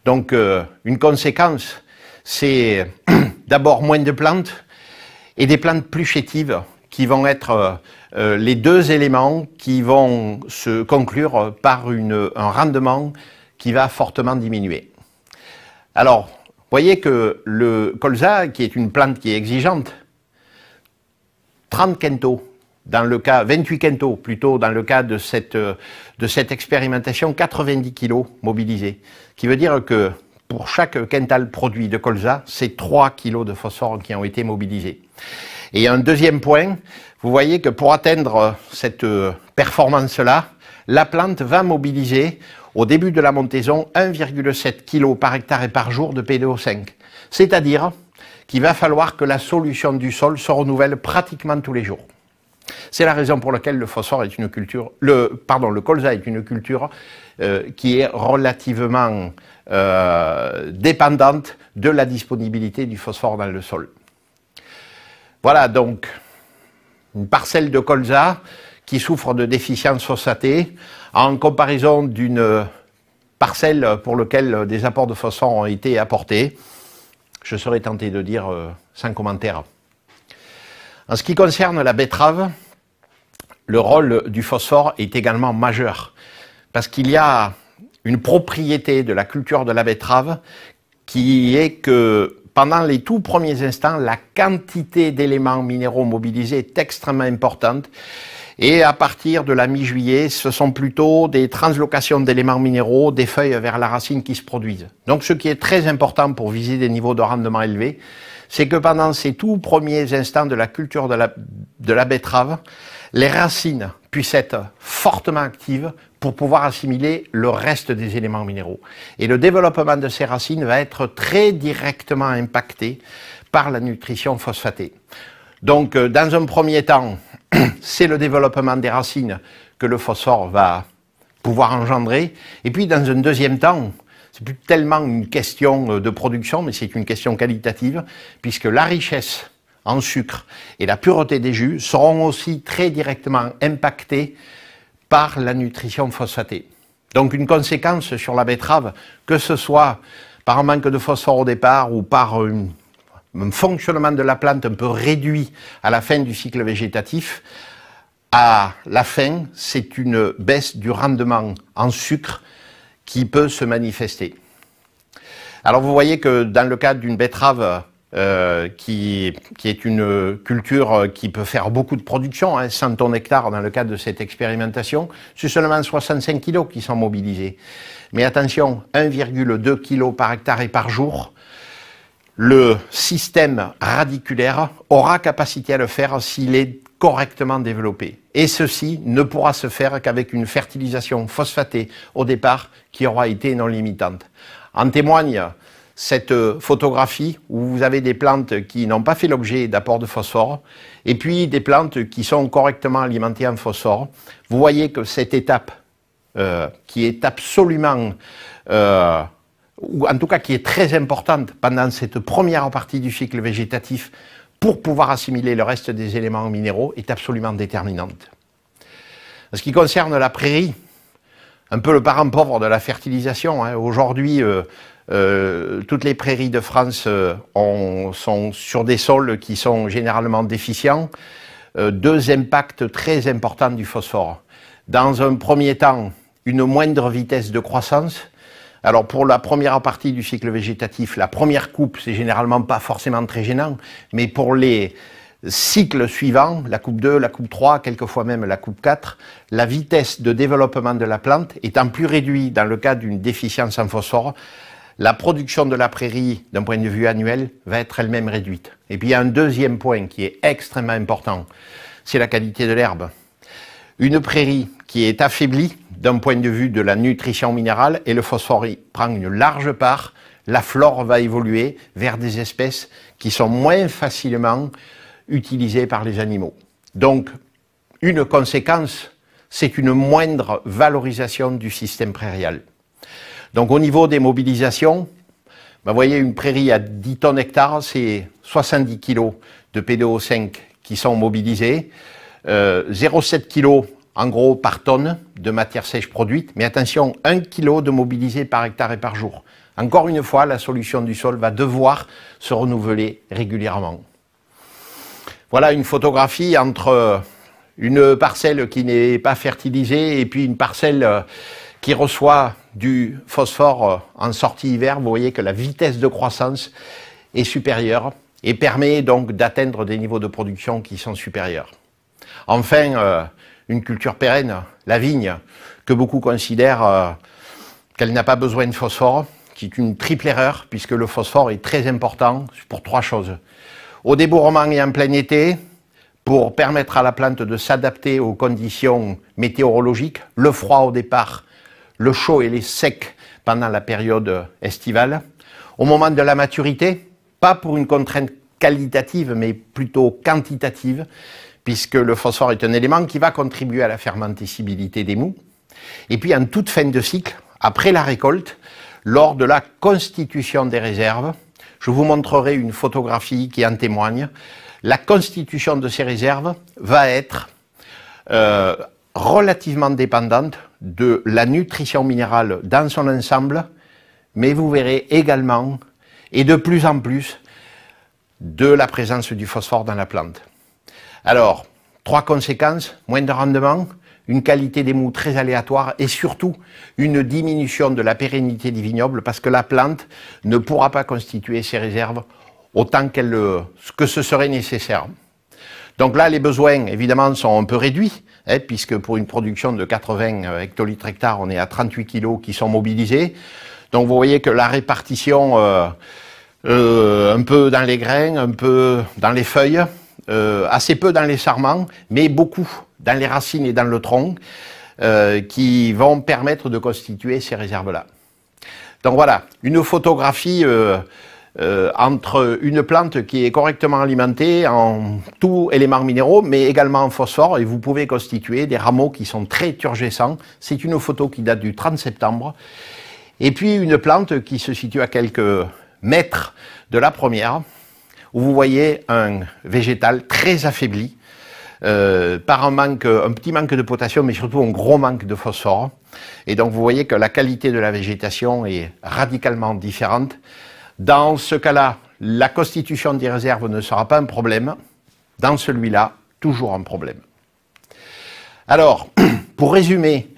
Donc euh, une conséquence, c'est d'abord moins de plantes et des plantes plus chétives qui vont être euh, euh, les deux éléments qui vont se conclure par un rendement qui va fortement diminuer. Alors, voyez que le colza, qui est une plante qui est exigeante, 30 quintaux dans le cas, 28 quintaux plutôt, dans le cas de cette, euh, de cette expérimentation, 90 kilos mobilisés, qui veut dire que pour chaque quintal produit de colza, c'est 3 kilos de phosphore qui ont été mobilisés. Et un deuxième point, vous voyez que pour atteindre euh, cette euh, performance-là, la plante va mobiliser au début de la montaison 1,7 kg par hectare et par jour de PDO5. C'est-à-dire qu'il va falloir que la solution du sol se renouvelle pratiquement tous les jours. C'est la raison pour laquelle le phosphore est une culture, pardon, le colza est une culture euh, qui est relativement euh, dépendante de la disponibilité du phosphore dans le sol. Voilà donc une parcelle de colza qui souffre de déficience phosphatée en comparaison d'une parcelle pour laquelle des apports de phosphore ont été apportés. Je serais tenté de dire euh, sans commentaire. En ce qui concerne la betterave, le rôle du phosphore est également majeur, parce qu'il y a une propriété de la culture de la betterave qui est que pendant les tout premiers instants, la quantité d'éléments minéraux mobilisés est extrêmement importante. Et à partir de la mi-juillet, ce sont plutôt des translocations d'éléments minéraux, des feuilles vers la racine qui se produisent. Donc ce qui est très important pour viser des niveaux de rendement élevés, c'est que pendant ces tout premiers instants de la culture de la, betterave, les racines puissent être fortement actives pour pouvoir assimiler le reste des éléments minéraux. Et le développement de ces racines va être très directement impacté par la nutrition phosphatée. Donc, euh, dans un premier temps, c'est le développement des racines que le phosphore va pouvoir engendrer. Et puis, dans un deuxième temps, c'est plus tellement une question euh, de production, mais c'est une question qualitative, puisque la richesse en sucre et la pureté des jus seront aussi très directement impactés par la nutrition phosphatée. Donc une conséquence sur la betterave, que ce soit par un manque de phosphore au départ ou par un fonctionnement de la plante un peu réduit à la fin du cycle végétatif, à la fin, c'est une baisse du rendement en sucre qui peut se manifester. Alors vous voyez que dans le cadre d'une betterave euh, qui, qui, est une culture euh, qui peut faire beaucoup de production, hein, 100 tonnes hectares dans le cadre de cette expérimentation, c'est seulement 65 kg qui sont mobilisés. Mais attention, 1,2 kg par hectare et par jour, le système radiculaire aura capacité à le faire s'il est correctement développé. Et ceci ne pourra se faire qu'avec une fertilisation phosphatée au départ qui aura été non limitante. En témoigne cette photographie où vous avez des plantes qui n'ont pas fait l'objet d'apport de phosphore et puis des plantes qui sont correctement alimentées en phosphore. Vous voyez que cette étape euh, qui est absolument euh, ou en tout cas qui est très importante pendant cette première partie du cycle végétatif pour pouvoir assimiler le reste des éléments minéraux est absolument déterminante. En ce qui concerne la prairie, un peu le parent pauvre de la fertilisation, hein, aujourd'hui, euh, euh, toutes les prairies de France euh, sont sur des sols qui sont généralement déficients. deux impacts très importants du phosphore. Dans un premier temps, une moindre vitesse de croissance, alors pour la première partie du cycle végétatif, la première coupe, c'est généralement pas forcément très gênant, mais pour les cycles suivants, la coupe 2, la coupe 3, quelquefois même la coupe 4, la vitesse de développement de la plante étant plus réduite dans le cas d'une déficience en phosphore, la production de la prairie, d'un point de vue annuel, va être elle-même réduite. Et puis il y a un deuxième point qui est extrêmement important, c'est la qualité de l'herbe. Une prairie qui est affaibli d'un point de vue de la nutrition minérale et le phosphore prend une large part, la flore va évoluer vers des espèces qui sont moins facilement utilisées par les animaux. Donc, une conséquence, c'est une moindre valorisation du système prairial. Donc, au niveau des mobilisations, ben, vous voyez, une prairie à 10 tonnes hectares, c'est 70 kg de PDO5 qui sont mobilisés, 0,7 euh, kg en gros par tonne de matière sèche produite, mais attention, 1 kg de mobilisé par hectare et par jour. Encore une fois, la solution du sol va devoir se renouveler régulièrement. Voilà une photographie entre euh, une parcelle qui n'est pas fertilisée et puis une parcelle euh, qui reçoit du phosphore euh, en sortie hiver. Vous voyez que la vitesse de croissance est supérieure et permet donc d'atteindre des niveaux de production qui sont supérieurs. Enfin, une culture pérenne, la vigne, que beaucoup considèrent euh, qu'elle n'a pas besoin de phosphore, qui est une triple erreur, puisque le phosphore est très important pour trois choses. Au débourrement et en plein été, pour permettre à la plante de s'adapter aux conditions météorologiques, le froid au départ, le chaud et les secs pendant la période estivale. Au moment de la maturité, pas pour une contrainte qualitative, mais plutôt quantitative, puisque le phosphore est un élément qui va contribuer à la fermentescibilité des mous. Et puis en toute fin de cycle, après la récolte, lors de la constitution des réserves, je vous montrerai une photographie qui en témoigne, la constitution de ces réserves va être euh, relativement dépendante de la nutrition minérale dans son ensemble, mais vous verrez également, et de plus en plus, de la présence du phosphore dans la plante. Alors, trois conséquences, moins de rendement, une qualité des moûts très aléatoire et surtout une diminution de la pérennité du vignoble parce que la plante ne pourra pas constituer ses réserves autant qu'elle que ce serait nécessaire. Donc là, les besoins, évidemment, sont un peu réduits, hein, puisque pour une production de 80 euh, hectolitres hectares, on est à 38 kilos qui sont mobilisés. Donc vous voyez que la répartition, euh, euh, un peu dans les grains, un peu dans les feuilles, euh, assez peu dans les sarments, mais beaucoup dans les racines et dans le tronc, euh, qui vont permettre de constituer ces réserves-là. Donc voilà, une photographie euh, entre une plante qui est correctement alimentée en tous éléments minéraux, mais également en phosphore, et vous pouvez constituer des rameaux qui sont très turgescents. C'est une photo qui date du 30 septembre. Et puis une plante qui se situe à quelques mètres de la première, où vous voyez un végétal très affaibli euh, par un un petit manque de potassium, mais surtout un gros manque de phosphore. Et donc vous voyez que la qualité de la végétation est radicalement différente. Dans ce cas-là, la constitution des réserves ne sera pas un problème. Dans celui-là, toujours un problème. Alors, pour résumer,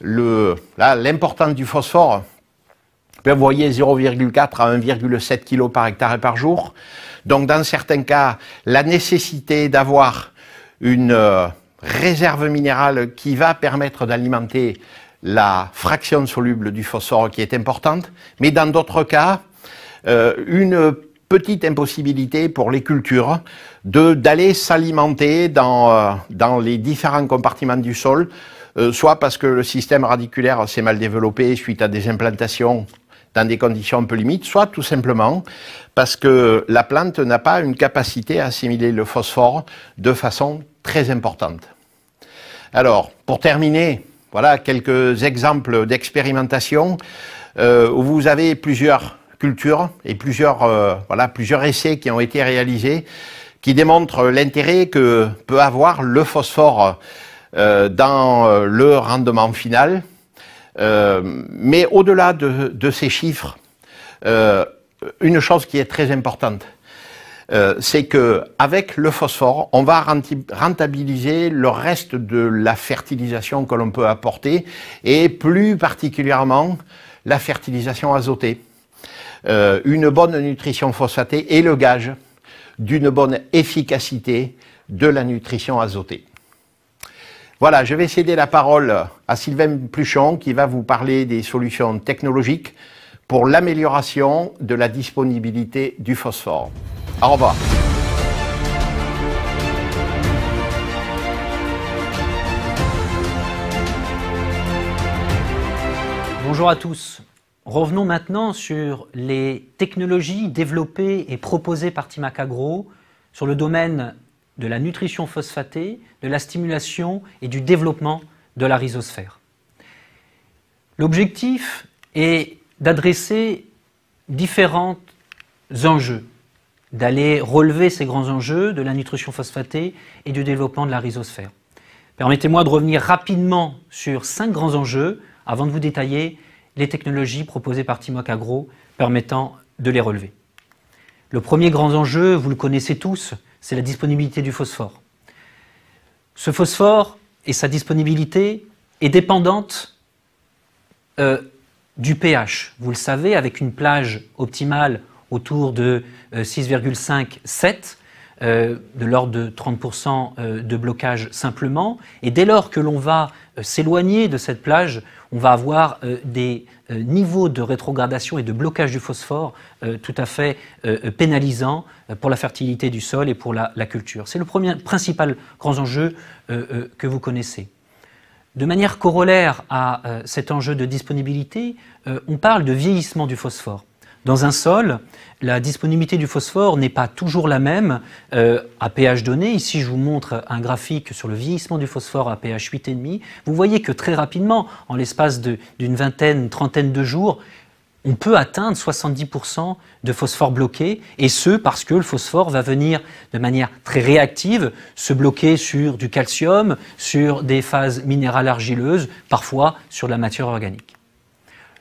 l'importance du phosphore, ben, vous voyez 0,4 à 1,7 kg par hectare et par jour. Donc dans certains cas, la nécessité d'avoir une euh, réserve minérale qui va permettre d'alimenter la fraction soluble du phosphore qui est importante, mais dans d'autres cas, euh, une petite impossibilité pour les cultures d'aller s'alimenter euh, dans, les différents compartiments du sol, soit parce que le système radiculaire s'est mal développé suite à des implantations dans des conditions un peu limites, soit tout simplement parce que la plante n'a pas une capacité à assimiler le phosphore de façon très importante. Alors, pour terminer, voilà quelques exemples d'expérimentation où euh, vous avez plusieurs cultures et plusieurs, euh, voilà, plusieurs essais qui ont été réalisés qui démontrent l'intérêt que peut avoir le phosphore euh, dans le rendement final euh, mais au-delà de, ces chiffres, euh, une chose qui est très importante, euh, c'est que avec le phosphore, on va rentabiliser le reste de la fertilisation que l'on peut apporter et plus particulièrement la fertilisation azotée. une bonne nutrition phosphatée est le gage d'une bonne efficacité de la nutrition azotée. Voilà, je vais céder la parole à Sylvain Pluchon qui va vous parler des solutions technologiques pour l'amélioration de la disponibilité du phosphore. Au revoir. Bonjour à tous. Revenons maintenant sur les technologies développées et proposées par Timacagro sur le domaine de la nutrition phosphatée, de la stimulation et du développement de la rhizosphère. L'objectif est d'adresser différents enjeux, d'aller relever ces grands enjeux de la nutrition phosphatée et du développement de la rhizosphère. Permettez-moi de revenir rapidement sur cinq grands enjeux avant de vous détailler les technologies proposées par Timoc Agro permettant de les relever. Le premier grand enjeu, vous le connaissez tous, c'est la disponibilité du phosphore. Ce phosphore et sa disponibilité est dépendante euh, du pH. Vous le savez, avec une plage optimale autour de 6,5-7, euh, euh, de l'ordre de 30% de blocage simplement. Et dès lors que l'on va s'éloigner de cette plage, on va avoir des euh, niveau de rétrogradation et de blocage du phosphore euh, tout à fait euh, pénalisant pour la fertilité du sol et pour la, la culture. C'est le premier, principal grand enjeu que vous connaissez. De manière corollaire à cet enjeu de disponibilité, on parle de vieillissement du phosphore. Dans un sol, la disponibilité du phosphore n'est pas toujours la même euh, à pH donné. Ici, je vous montre un graphique sur le vieillissement du phosphore à pH 8,5. Vous voyez que très rapidement, en l'espace d'une vingtaine, trentaine de jours, on peut atteindre 70% de phosphore bloqué, et ce parce que le phosphore va venir de manière très réactive se bloquer sur du calcium, sur des phases minérales argileuses, parfois sur de la matière organique.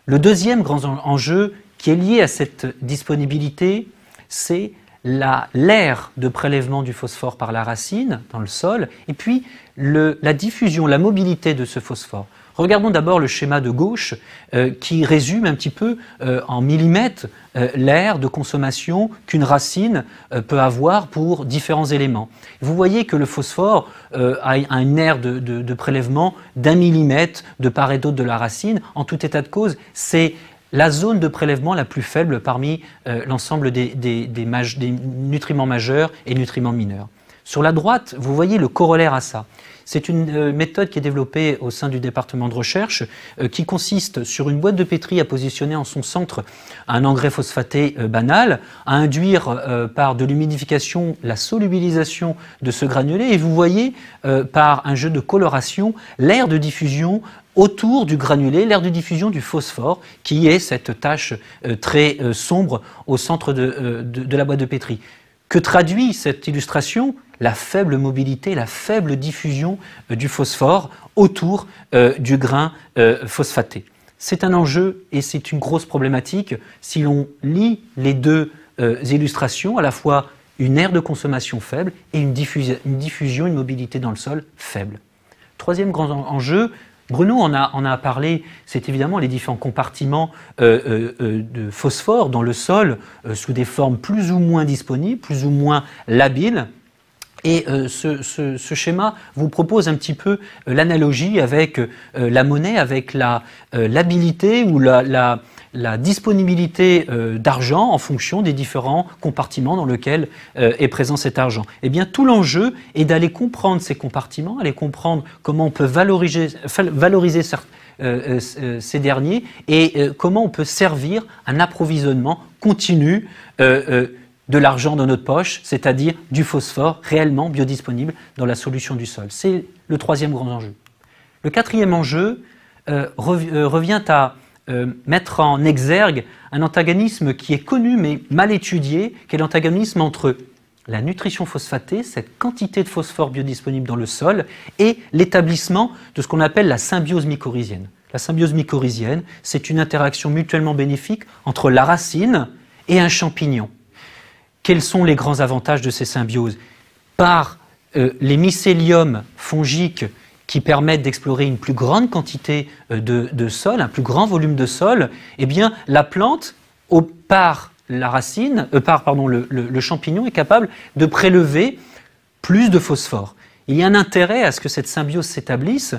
Le deuxième grand enjeu qui est lié à cette disponibilité, c'est l'aire de prélèvement du phosphore par la racine dans le sol, et puis la diffusion, la mobilité de ce phosphore. Regardons d'abord le schéma de gauche euh, qui résume un petit peu euh, en millimètres euh, l'air l'aire de consommation qu'une racine peut avoir pour différents éléments. Vous voyez que le phosphore a un aire de, de prélèvement d'un millimètre de part et d'autre de la racine. En tout état de cause, c'est la zone de prélèvement la plus faible parmi euh, l'ensemble des, nutriments majeurs et nutriments mineurs. Sur la droite, vous voyez le corollaire à ça. C'est une euh, méthode qui est développée au sein du département de recherche euh, qui consiste sur une boîte de pétri à positionner en son centre un engrais phosphaté euh, banal, à induire par de l'humidification la solubilisation de ce granulé et vous voyez par un jeu de coloration l'air de diffusion autour du granulé, l'air de diffusion du phosphore, qui est cette tache très sombre au centre de, de la boîte de pétri. Que traduit cette illustration La faible mobilité, la faible diffusion euh, du phosphore autour euh, du grain euh, phosphaté. C'est un enjeu et c'est une grosse problématique si l'on lit les deux illustrations, à la fois une aire de consommation faible et une, diffusion, une mobilité dans le sol faible. Troisième grand enjeu, Bruno en a, parlé, c'est évidemment les différents compartiments euh, euh, euh, de phosphore dans le sol sous des formes plus ou moins disponibles, plus ou moins labiles. Et euh, ce, schéma vous propose un petit peu euh, l'analogie avec euh, la monnaie, avec l'habilité ou la, la, disponibilité d'argent en fonction des différents compartiments dans lesquels est présent cet argent. Eh bien, tout l'enjeu est d'aller comprendre ces compartiments, aller comprendre comment on peut valoriser, valoriser ces derniers et comment on peut servir un approvisionnement continu de l'argent dans notre poche, c'est-à-dire du phosphore réellement biodisponible dans la solution du sol. C'est le troisième grand enjeu. Le quatrième enjeu euh, euh, revient à euh, mettre en exergue un antagonisme qui est connu mais mal étudié, qui est l'antagonisme entre la nutrition phosphatée, cette quantité de phosphore biodisponible dans le sol, et l'établissement de ce qu'on appelle la symbiose mycorhizienne. La symbiose mycorhizienne, c'est une interaction mutuellement bénéfique entre la racine et un champignon quels sont les grands avantages de ces symbioses Par euh, les mycéliums fongiques qui permettent d'explorer une plus grande quantité euh, de, sol, un plus grand volume de sol, eh bien, la plante, par la racine, euh, par pardon, le, champignon, est capable de prélever plus de phosphore. Il y a un intérêt à ce que cette symbiose s'établisse,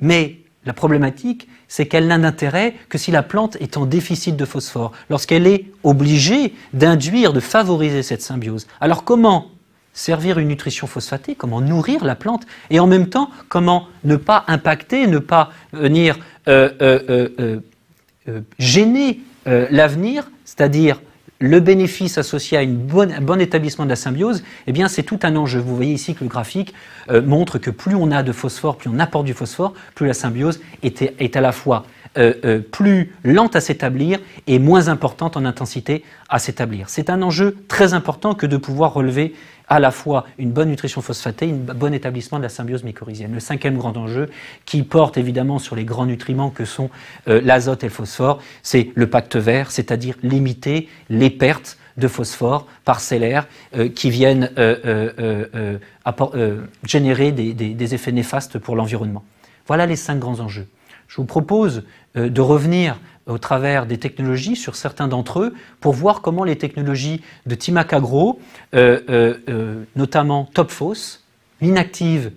mais la problématique, c'est qu'elle n'a d'intérêt que si la plante est en déficit de phosphore, lorsqu'elle est obligée d'induire, de favoriser cette symbiose. Alors comment servir une nutrition phosphatée, comment nourrir la plante, et en même temps, comment ne pas impacter, ne pas euh, venir euh, euh, gêner l'avenir, c'est-à-dire le bénéfice associé à une bonne, un bon établissement de la symbiose, eh bien c'est tout un enjeu. Vous voyez ici que le graphique euh, montre que plus on a de phosphore, plus on apporte du phosphore, plus la symbiose est, à la fois euh, euh, plus lente à s'établir et moins importante en intensité à s'établir. C'est un enjeu très important que de pouvoir relever à la fois une bonne nutrition phosphatée, un bon établissement de la symbiose mycorhizienne. Le cinquième grand enjeu, qui porte évidemment sur les grands nutriments que sont euh, l'azote et le phosphore, c'est le pacte vert, c'est-à-dire limiter les pertes de phosphore parcellaires euh, qui viennent euh, générer des, effets néfastes pour l'environnement. Voilà les cinq grands enjeux. Je vous propose de revenir au travers des technologies sur certains d'entre eux pour voir comment les technologies de Timac Agro, euh, euh, euh, notamment TopFos, l'inactive,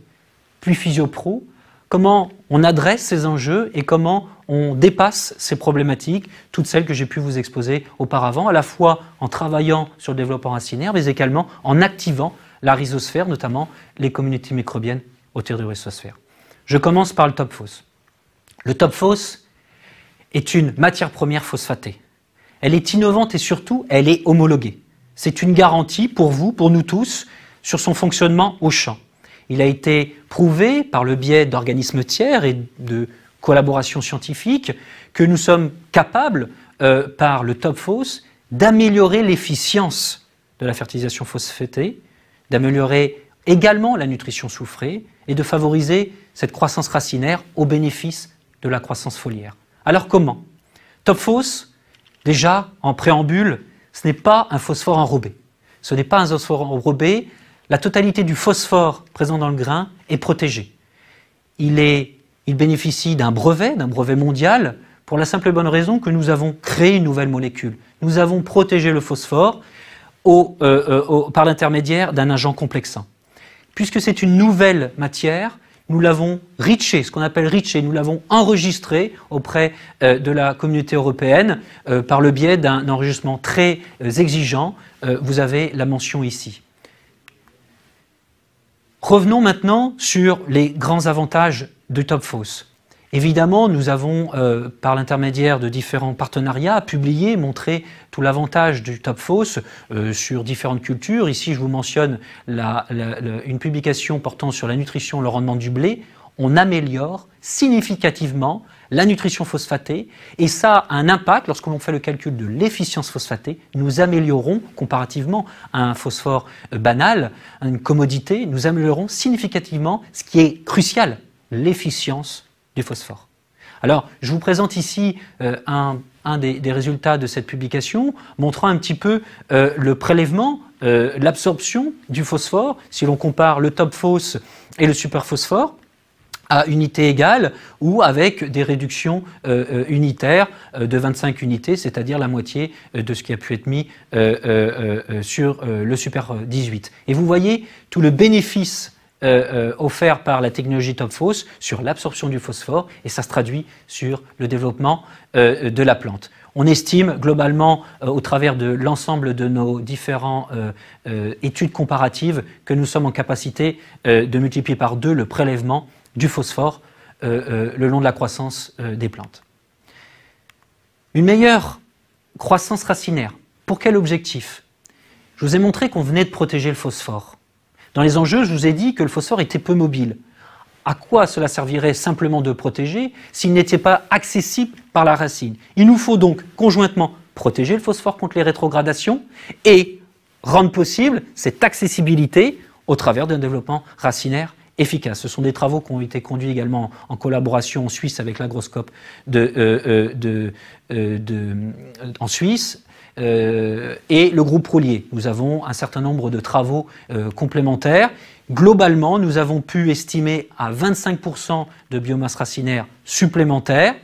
puis PhysioPro, comment on adresse ces enjeux et comment on dépasse ces problématiques, toutes celles que j'ai pu vous exposer auparavant, à la fois en travaillant sur le développement racinaire, mais également en activant la rhizosphère, notamment les communautés microbiennes autour de la rhizosphère. Je commence par le TopFos. Le TopFos, est une matière première phosphatée. Elle est innovante et surtout, elle est homologuée. C'est une garantie pour vous, pour nous tous, sur son fonctionnement au champ. Il a été prouvé par le biais d'organismes tiers et de collaborations scientifiques que nous sommes capables, euh, par le TOPFOS, d'améliorer l'efficience de la fertilisation phosphatée, d'améliorer également la nutrition soufrée et de favoriser cette croissance racinaire au bénéfice de la croissance foliaire. Alors comment Topfos, déjà en préambule, ce n'est pas un phosphore enrobé. Ce n'est pas un phosphore enrobé. La totalité du phosphore présent dans le grain est protégée. Il, bénéficie d'un brevet, d'un brevet mondial, pour la simple et bonne raison que nous avons créé une nouvelle molécule. Nous avons protégé le phosphore euh, euh, par l'intermédiaire d'un agent complexant. Puisque c'est une nouvelle matière, nous l'avons riché, ce qu'on appelle riché, nous l'avons enregistré auprès euh, de la communauté européenne euh, par le biais d'un enregistrement très euh, exigeant. vous avez la mention ici. Revenons maintenant sur les grands avantages de TopFoss. Évidemment, nous avons, euh, par l'intermédiaire de différents partenariats, publié, montré tout l'avantage du Top euh, sur différentes cultures. Ici, je vous mentionne une publication portant sur la nutrition, le rendement du blé. On améliore significativement la nutrition phosphatée, et ça a un impact lorsque l'on fait le calcul de l'efficience phosphatée. Nous améliorons, comparativement à un phosphore euh, banal, une commodité, nous améliorons significativement ce qui est crucial, l'efficience du phosphore. Alors, je vous présente ici euh, un, des, résultats de cette publication, montrant un petit peu euh, le prélèvement, euh, l'absorption du phosphore, si l'on compare le top phosphore et le superphosphore à unité égale ou avec des réductions unitaires de 25 unités, c'est-à-dire la moitié de ce qui a pu être mis sur le Super 18. Et vous voyez tout le bénéfice euh, euh, offert par la technologie TopFos sur l'absorption du phosphore et ça se traduit sur le développement euh, de la plante. On estime globalement, au travers de l'ensemble de nos différentes études comparatives, que nous sommes en capacité de multiplier par deux le prélèvement du phosphore le long de la croissance des plantes. Une meilleure croissance racinaire. Pour quel objectif Je vous ai montré qu'on venait de protéger le phosphore. Dans les enjeux, je vous ai dit que le phosphore était peu mobile. À quoi cela servirait simplement de protéger s'il n'était pas accessible par la racine Il nous faut donc conjointement protéger le phosphore contre les rétrogradations et rendre possible cette accessibilité au travers d'un développement racinaire efficace. Ce sont des travaux qui ont été conduits également en collaboration en Suisse avec l'agroscope euh, euh, euh, en Suisse, euh, et le groupe Roulier. Nous avons un certain nombre de travaux euh, complémentaires. Globalement, nous avons pu estimer à 25% de biomasse racinaire supplémentaire,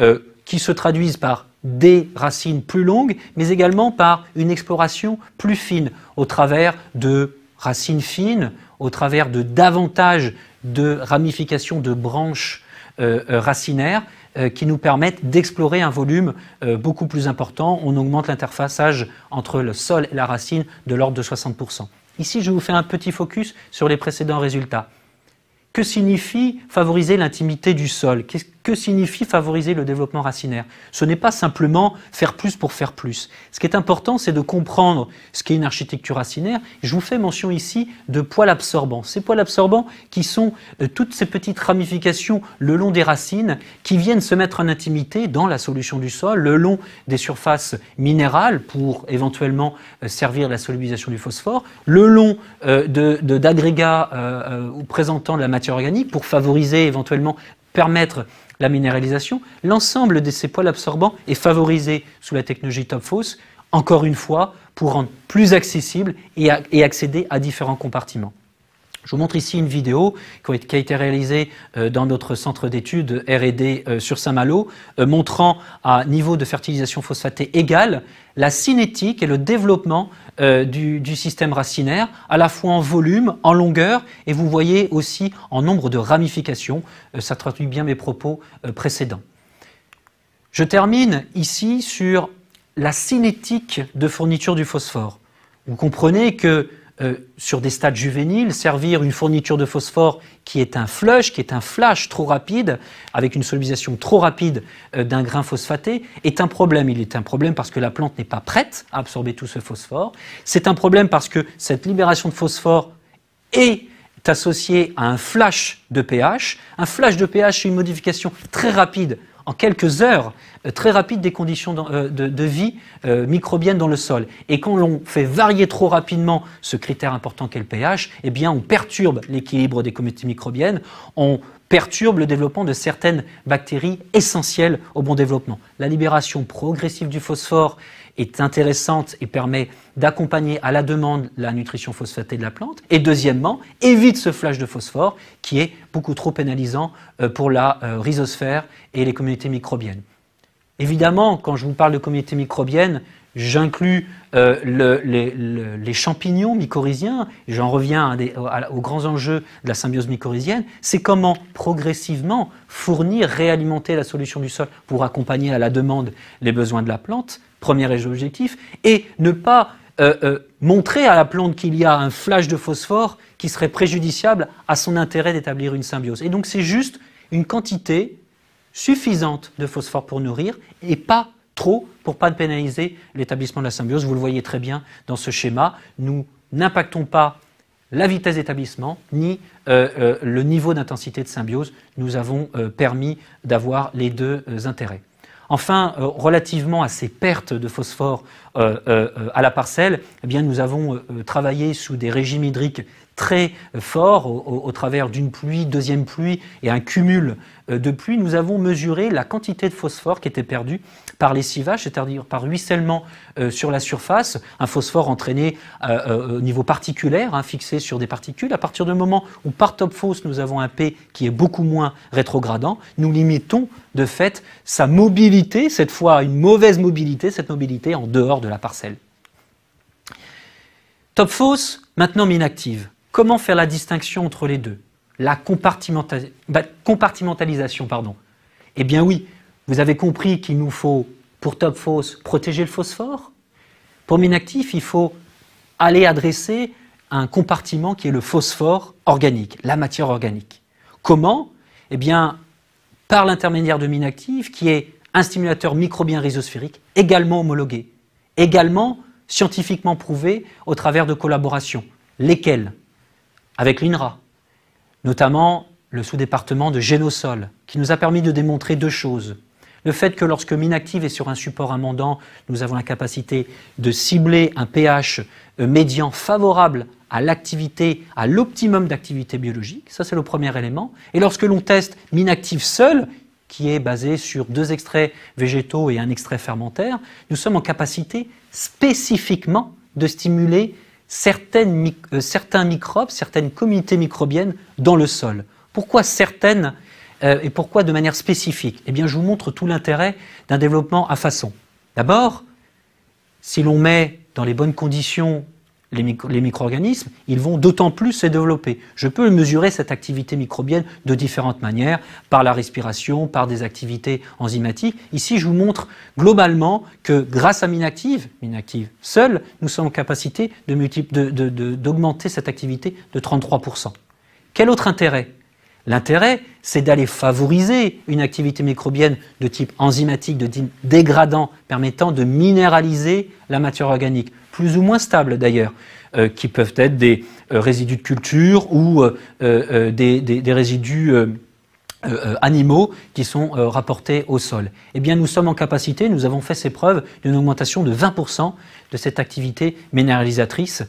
euh, qui se traduisent par des racines plus longues, mais également par une exploration plus fine, au travers de racines fines, au travers de davantage de ramifications de branches racinaires, euh, qui nous permettent d'explorer un volume euh, beaucoup plus important. On augmente l'interfaçage entre le sol et la racine de l'ordre de 60%. Ici, je vous fais un petit focus sur les précédents résultats. Que signifie favoriser l'intimité du sol que signifie favoriser le développement racinaire Ce n'est pas simplement faire plus pour faire plus. Ce qui est important, c'est de comprendre ce qu'est une architecture racinaire. Je vous fais mention ici de poils absorbants. Ces poils absorbants qui sont euh, toutes ces petites ramifications le long des racines qui viennent se mettre en intimité dans la solution du sol, le long des surfaces minérales pour éventuellement euh, servir la solubilisation du phosphore, le long euh, d'agrégats présentant de la matière organique pour favoriser éventuellement permettre la minéralisation, l'ensemble de ces poils absorbants est favorisé sous la technologie TopFos, encore une fois, pour rendre plus accessible et accéder à différents compartiments. Je vous montre ici une vidéo qui a été réalisée euh, dans notre centre d'études R&D euh, sur Saint-Malo, euh, montrant à niveau de fertilisation phosphatée égale la cinétique et le développement du, du, système racinaire, à la fois en volume, en longueur, et vous voyez aussi en nombre de ramifications. Ça traduit bien mes propos précédents. Je termine ici sur la cinétique de fourniture du phosphore. Vous comprenez que euh, sur des stades juvéniles, servir une fourniture de phosphore qui est un flush, qui est un flash trop rapide, avec une solubilisation trop rapide euh, d'un grain phosphaté, est un problème. Il est un problème parce que la plante n'est pas prête à absorber tout ce phosphore. C'est un problème parce que cette libération de phosphore est associée à un flash de pH. Un flash de pH, c'est une modification très rapide en quelques heures euh, très rapide des conditions euh, de, vie euh, microbiennes dans le sol. Et quand l'on fait varier trop rapidement ce critère important qu'est le pH, eh bien on perturbe l'équilibre des communautés microbiennes, on perturbe le développement de certaines bactéries essentielles au bon développement. La libération progressive du phosphore est intéressante et permet d'accompagner à la demande la nutrition phosphatée de la plante. Et deuxièmement, évite ce flash de phosphore qui est beaucoup trop pénalisant euh, pour la euh, rhizosphère et les communautés microbiennes. Évidemment, quand je vous parle de communautés microbiennes, J'inclus euh, les, champignons mycorhiziens, j'en reviens aux grands enjeux de la symbiose mycorhizienne, c'est comment progressivement fournir, réalimenter la solution du sol pour accompagner à la demande les besoins de la plante, premier objectif, et ne pas euh, euh, montrer à la plante qu'il y a un flash de phosphore qui serait préjudiciable à son intérêt d'établir une symbiose. Et donc c'est juste une quantité suffisante de phosphore pour nourrir et pas trop pour pas pénaliser l'établissement de la symbiose. Vous le voyez très bien dans ce schéma. Nous n'impactons pas la vitesse d'établissement ni euh, le niveau d'intensité de symbiose. Nous avons permis d'avoir les deux intérêts. Enfin, euh, relativement à ces pertes de phosphore euh, euh, à la parcelle, eh nous avons travaillé sous des régimes hydriques très forts, au, au travers d'une pluie, deuxième pluie et un cumul de pluie, nous avons mesuré la quantité de phosphore qui était perdue par lessivage, c'est-à-dire par ruissellement euh, sur la surface, un phosphore entraîné euh, euh, au niveau particulaire, hein, fixé sur des particules. À partir du moment où par top fausse nous avons un P qui est beaucoup moins rétrogradant, nous limitons de fait sa mobilité, cette fois une mauvaise mobilité, cette mobilité en dehors de la parcelle. Top fausse, maintenant inactive. Comment faire la distinction entre les deux La bah, compartimentalisation, pardon. Eh bien oui, vous avez compris qu'il nous faut, pour Top protéger le phosphore Pour Minactif, il faut aller adresser un compartiment qui est le phosphore organique, la matière organique. Comment Eh bien, par l'intermédiaire de Minactif, qui est un stimulateur microbien rhizosphérique, également homologué, également scientifiquement prouvé au travers de collaborations. Lesquelles Avec l'INRA, notamment le sous-département de Génosol, qui nous a permis de démontrer deux choses le fait que lorsque Minactive est sur un support amendant, nous avons la capacité de cibler un pH euh, médian favorable à l'activité, à l'optimum d'activité biologique, ça c'est le premier élément. Et lorsque l'on teste Minactive seul, qui est basé sur deux extraits végétaux et un extrait fermentaire, nous sommes en capacité spécifiquement de stimuler euh, certains microbes, certaines communautés microbiennes dans le sol. Pourquoi certaines euh, et pourquoi de manière spécifique Eh bien, je vous montre tout l'intérêt d'un développement à façon. D'abord, si l'on met dans les bonnes conditions les, micro-organismes, ils vont d'autant plus se développer. Je peux mesurer cette activité microbienne de différentes manières, par la respiration, par des activités enzymatiques. Ici, je vous montre globalement que grâce à Minactive, Minactive seule, nous sommes en capacité d'augmenter cette activité de 33%. Quel autre intérêt L'intérêt, c'est d'aller favoriser une activité microbienne de type enzymatique, de type dégradant, permettant de minéraliser la matière organique, plus ou moins stable d'ailleurs, euh, qui peuvent être des euh, résidus de culture ou euh, des, résidus euh, euh, animaux qui sont euh, rapportés au sol. Eh bien, nous sommes en capacité, nous avons fait ces preuves d'une augmentation de 20% de cette activité minéralisatrice.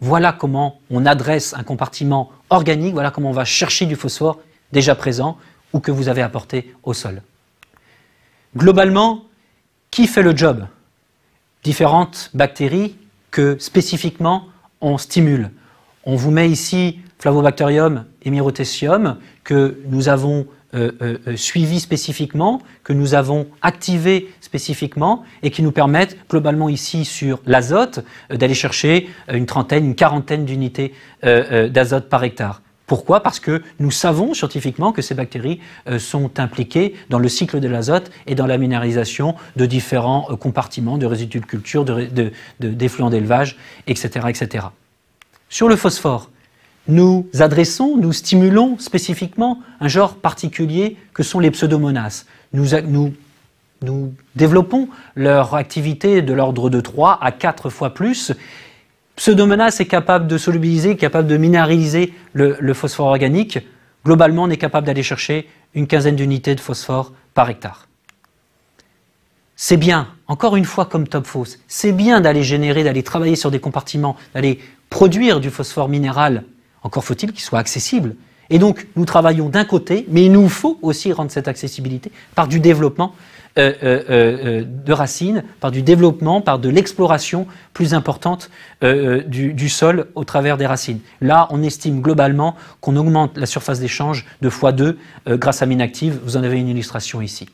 voilà comment on adresse un compartiment organique, voilà comment on va chercher du phosphore déjà présent ou que vous avez apporté au sol. Globalement, qui fait le job Différentes bactéries que spécifiquement on stimule. On vous met ici Flavobacterium et que nous avons euh, euh, euh suivis spécifiquement, que nous avons activés spécifiquement et qui nous permettent globalement ici sur l'azote euh, d'aller chercher une trentaine, une quarantaine d'unités d'azote par hectare. Pourquoi Parce que nous savons scientifiquement que ces bactéries sont impliquées dans le cycle de l'azote et dans la minéralisation de différents compartiments, de résidus de culture, d'effluents de, d'élevage, etc., etc. Sur le phosphore, nous adressons, nous stimulons spécifiquement un genre particulier que sont les pseudomonas. Nous, développons leur activité de l'ordre de 3 à 4 fois plus. Pseudomonas est capable de solubiliser, capable de minéraliser le, phosphore organique. Globalement, on est capable d'aller chercher une quinzaine d'unités de phosphore par hectare. C'est bien, encore une fois comme top c'est bien d'aller générer, d'aller travailler sur des compartiments, d'aller produire du phosphore minéral encore faut-il qu'il soit accessible. Et donc, nous travaillons d'un côté, mais il nous faut aussi rendre cette accessibilité par du développement euh, euh, euh, de racines, par du développement, par de l'exploration plus importante du, sol au travers des racines. Là, on estime globalement qu'on augmente la surface d'échange de x2 grâce à mine active. Vous en avez une illustration ici.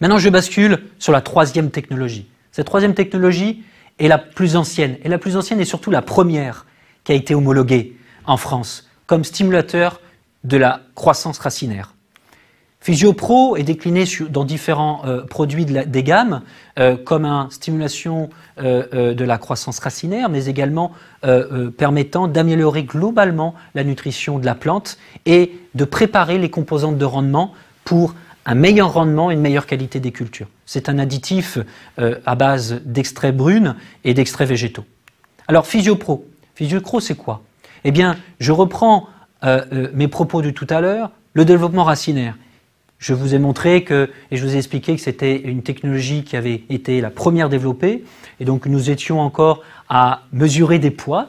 Maintenant, je bascule sur la troisième technologie. Cette troisième technologie est la plus ancienne, et la plus ancienne est surtout la première qui a été homologué en France comme stimulateur de la croissance racinaire. Physiopro est décliné dans différents euh, produits des gammes euh, comme une stimulation euh, de la croissance racinaire, mais également permettant d'améliorer globalement la nutrition de la plante et de préparer les composantes de rendement pour un meilleur rendement et une meilleure qualité des cultures. C'est un additif à base d'extraits brunes et d'extraits végétaux. Alors Physiopro, Fils c'est quoi Eh bien, je reprends euh, euh, mes propos de tout à l'heure, le développement racinaire. Je vous ai montré que, et je vous ai expliqué que c'était une technologie qui avait été la première développée, et donc nous étions encore à mesurer des poids,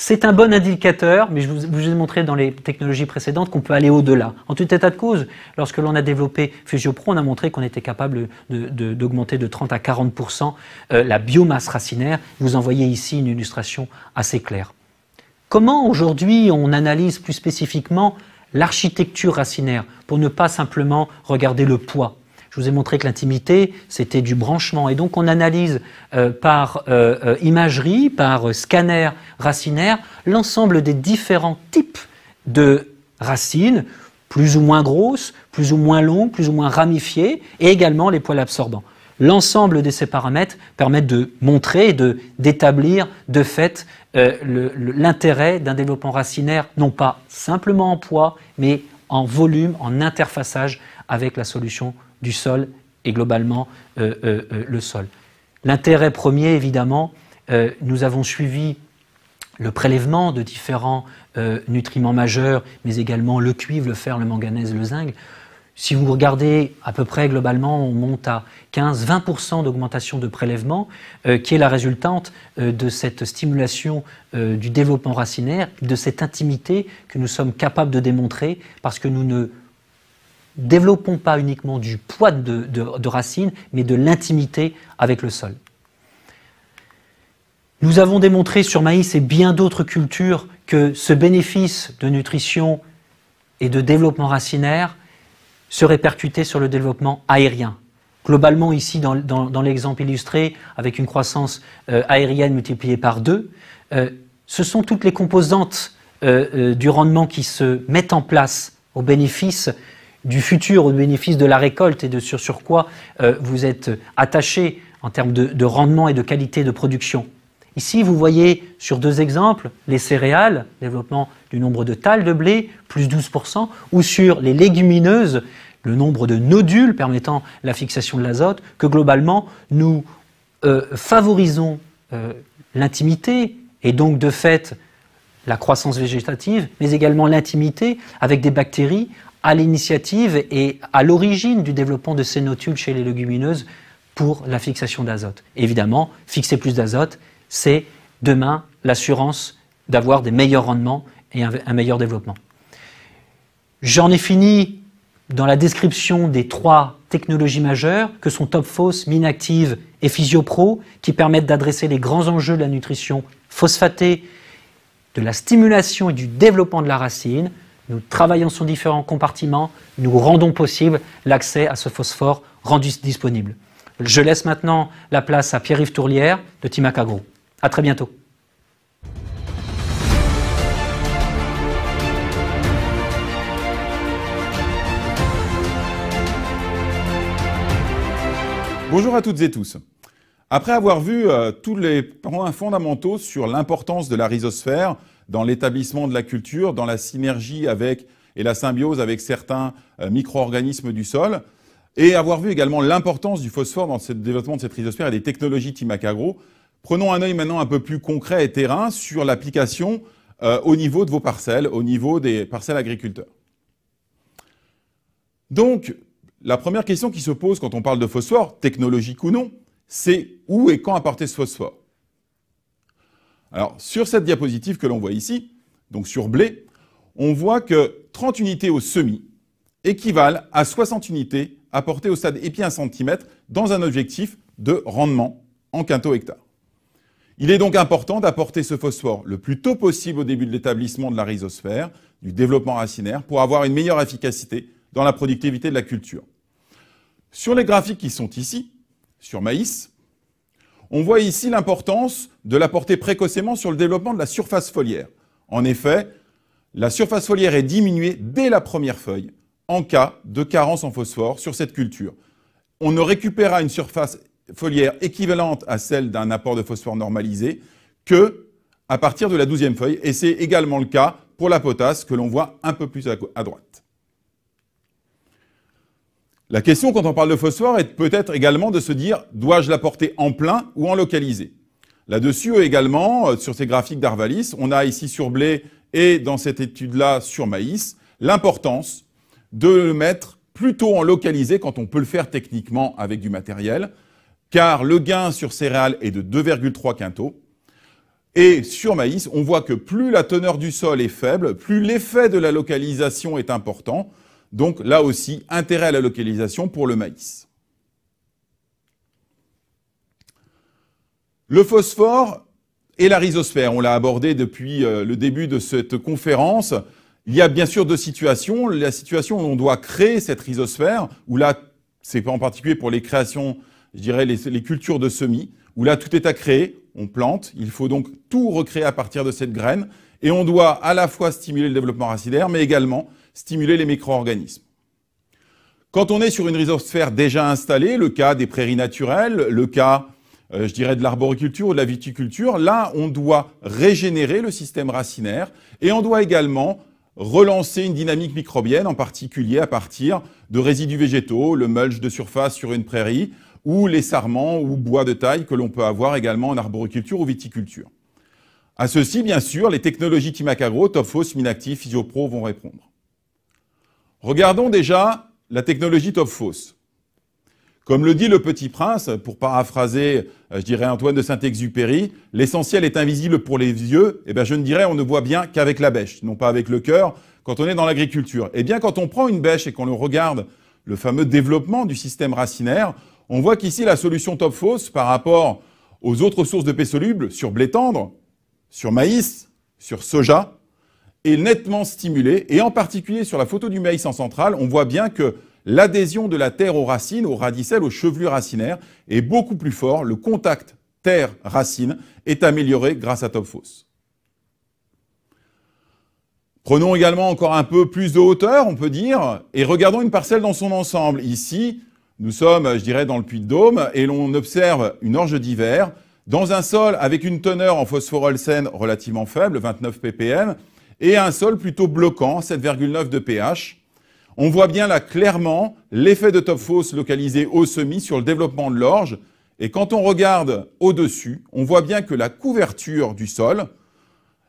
c'est un bon indicateur, mais je vous, ai montré dans les technologies précédentes qu'on peut aller au-delà. En tout état de cause, lorsque l'on a développé Fusiopro, on a montré qu'on était capable d'augmenter de, de, 30 à 40 euh, la biomasse racinaire. Vous en voyez ici une illustration assez claire. Comment aujourd'hui on analyse plus spécifiquement l'architecture racinaire pour ne pas simplement regarder le poids je vous ai montré que l'intimité, c'était du branchement. Et donc on analyse euh, par euh, euh, imagerie, par scanner racinaire, l'ensemble des différents types de racines, plus ou moins grosses, plus ou moins longues, plus ou moins ramifiées, et également les poils absorbants. L'ensemble de ces paramètres permettent de montrer de, d'établir de fait l'intérêt d'un développement racinaire, non pas simplement en poids, mais en volume, en interfaçage avec la solution du sol et globalement euh, euh, euh, le sol. L'intérêt premier, évidemment, nous avons suivi le prélèvement de différents nutriments majeurs, mais également le cuivre, le fer, le manganèse, le zinc. Si vous regardez à peu près globalement, on monte à 15-20% d'augmentation de prélèvement, qui est la résultante de cette stimulation du développement racinaire, de cette intimité que nous sommes capables de démontrer parce que nous ne développons pas uniquement du poids de, racines, mais de l'intimité avec le sol. Nous avons démontré sur maïs et bien d'autres cultures que ce bénéfice de nutrition et de développement racinaire se répercutait sur le développement aérien. Globalement, ici, dans, l'exemple illustré, avec une croissance euh, aérienne multipliée par deux, euh, ce sont toutes les composantes euh, du rendement qui se mettent en place au bénéfice du futur au bénéfice de la récolte et de sur, quoi euh, vous êtes attaché en termes de, rendement et de qualité de production. Ici, vous voyez sur deux exemples, les céréales, développement du nombre de talles de blé, plus 12%, ou sur les légumineuses, le nombre de nodules permettant la fixation de l'azote, que globalement, nous euh, favorisons euh, l'intimité et donc de fait la croissance végétative, mais également l'intimité avec des bactéries, à l'initiative et à l'origine du développement de ces notules chez les légumineuses pour la fixation d'azote. Évidemment, fixer plus d'azote, c'est demain l'assurance d'avoir des meilleurs rendements et un, meilleur développement. J'en ai fini dans la description des trois technologies majeures que sont TopFos, Minactive et PhysioPro qui permettent d'adresser les grands enjeux de la nutrition phosphatée, de la stimulation et du développement de la racine, nous travaillons sur différents compartiments, nous rendons possible l'accès à ce phosphore rendu disponible. Je laisse maintenant la place à Pierre-Yves Tourlière de Timac Agro. À très bientôt. Bonjour à toutes et tous. Après avoir vu euh, tous les points fondamentaux sur l'importance de la rhizosphère, dans l'établissement de la culture, dans la synergie avec et la symbiose avec certains euh, micro-organismes du sol, et avoir vu également l'importance du phosphore dans le développement de cette rhizosphère et des technologies Timac Prenons un œil maintenant un peu plus concret et terrain sur l'application euh, au niveau de vos parcelles, au niveau des parcelles agriculteurs. Donc, la première question qui se pose quand on parle de phosphore, technologique ou non, c'est où et quand apporter ce phosphore alors, sur cette diapositive que l'on voit ici, donc sur blé, on voit que 30 unités au semi équivalent à 60 unités apportées au stade épi 1 cm dans un objectif de rendement en quinto hectare. Il est donc important d'apporter ce phosphore le plus tôt possible au début de l'établissement de la rhizosphère, du développement racinaire, pour avoir une meilleure efficacité dans la productivité de la culture. Sur les graphiques qui sont ici, sur maïs, on voit ici l'importance de l'apporter précocement sur le développement de la surface foliaire. En effet, la surface foliaire est diminuée dès la première feuille en cas de carence en phosphore sur cette culture. On ne récupérera une surface foliaire équivalente à celle d'un apport de phosphore normalisé que à partir de la douzième feuille, et c'est également le cas pour la potasse que l'on voit un peu plus à droite. La question quand on parle de phosphore est peut-être également de se dire dois-je la porter en plein ou en localisé Là-dessus également, euh, sur ces graphiques d'Arvalis, on a ici sur blé et dans cette étude-là sur maïs, l'importance de le mettre plutôt en localisé quand on peut le faire techniquement avec du matériel, car le gain sur céréales est de 2,3 quintaux. Et sur maïs, on voit que plus la teneur du sol est faible, plus l'effet de la localisation est important, donc là aussi, intérêt à la localisation pour le maïs. Le phosphore et la rhizosphère, on l'a abordé depuis euh, le début de cette conférence. Il y a bien sûr deux situations. La situation où on doit créer cette rhizosphère, où là, c'est en particulier pour les créations, je dirais, les, cultures de semis, où là, tout est à créer, on plante, il faut donc tout recréer à partir de cette graine, et on doit à la fois stimuler le développement racinaire, mais également stimuler les micro-organismes. Quand on est sur une rhizosphère déjà installée, le cas des prairies naturelles, le cas, euh, je dirais, de l'arboriculture ou de la viticulture, là, on doit régénérer le système racinaire et on doit également relancer une dynamique microbienne, en particulier à partir de résidus végétaux, le mulch de surface sur une prairie, ou les sarments ou bois de taille que l'on peut avoir également en arboriculture ou viticulture. À ceci, bien sûr, les technologies Timacagro, Topfos, Minactif, Physiopro vont répondre. Regardons déjà la technologie top fausse. Comme le dit le Petit Prince, pour paraphraser, euh, je dirais Antoine de Saint-Exupéry, l'essentiel est invisible pour les yeux. Eh bien, je ne dirais, on ne voit bien qu'avec la bêche, non pas avec le cœur, quand on est dans l'agriculture. Eh bien, quand on prend une bêche et qu'on regarde le fameux développement du système racinaire, on voit qu'ici, la solution top fausse, par rapport aux autres sources de paix solubles, sur blé tendre, sur maïs, sur soja, nettement stimulé Et en particulier sur la photo du maïs en centrale, on voit bien que l'adhésion de la terre aux racines, aux radicelles, aux chevelures racinaires est beaucoup plus fort. Le contact terre-racine est amélioré grâce à Topfos. Prenons également encore un peu plus de hauteur, on peut dire, et regardons une parcelle dans son ensemble. Ici, nous sommes, je dirais, dans le puits de Dôme, et l'on observe une orge d'hiver dans un sol avec une teneur en phosphorolcène relativement faible, 29 ppm, et un sol plutôt bloquant, 7,9 de pH. On voit bien là clairement l'effet de top localisé au semis sur le développement de l'orge. Et quand on regarde au-dessus, on voit bien que la couverture du sol,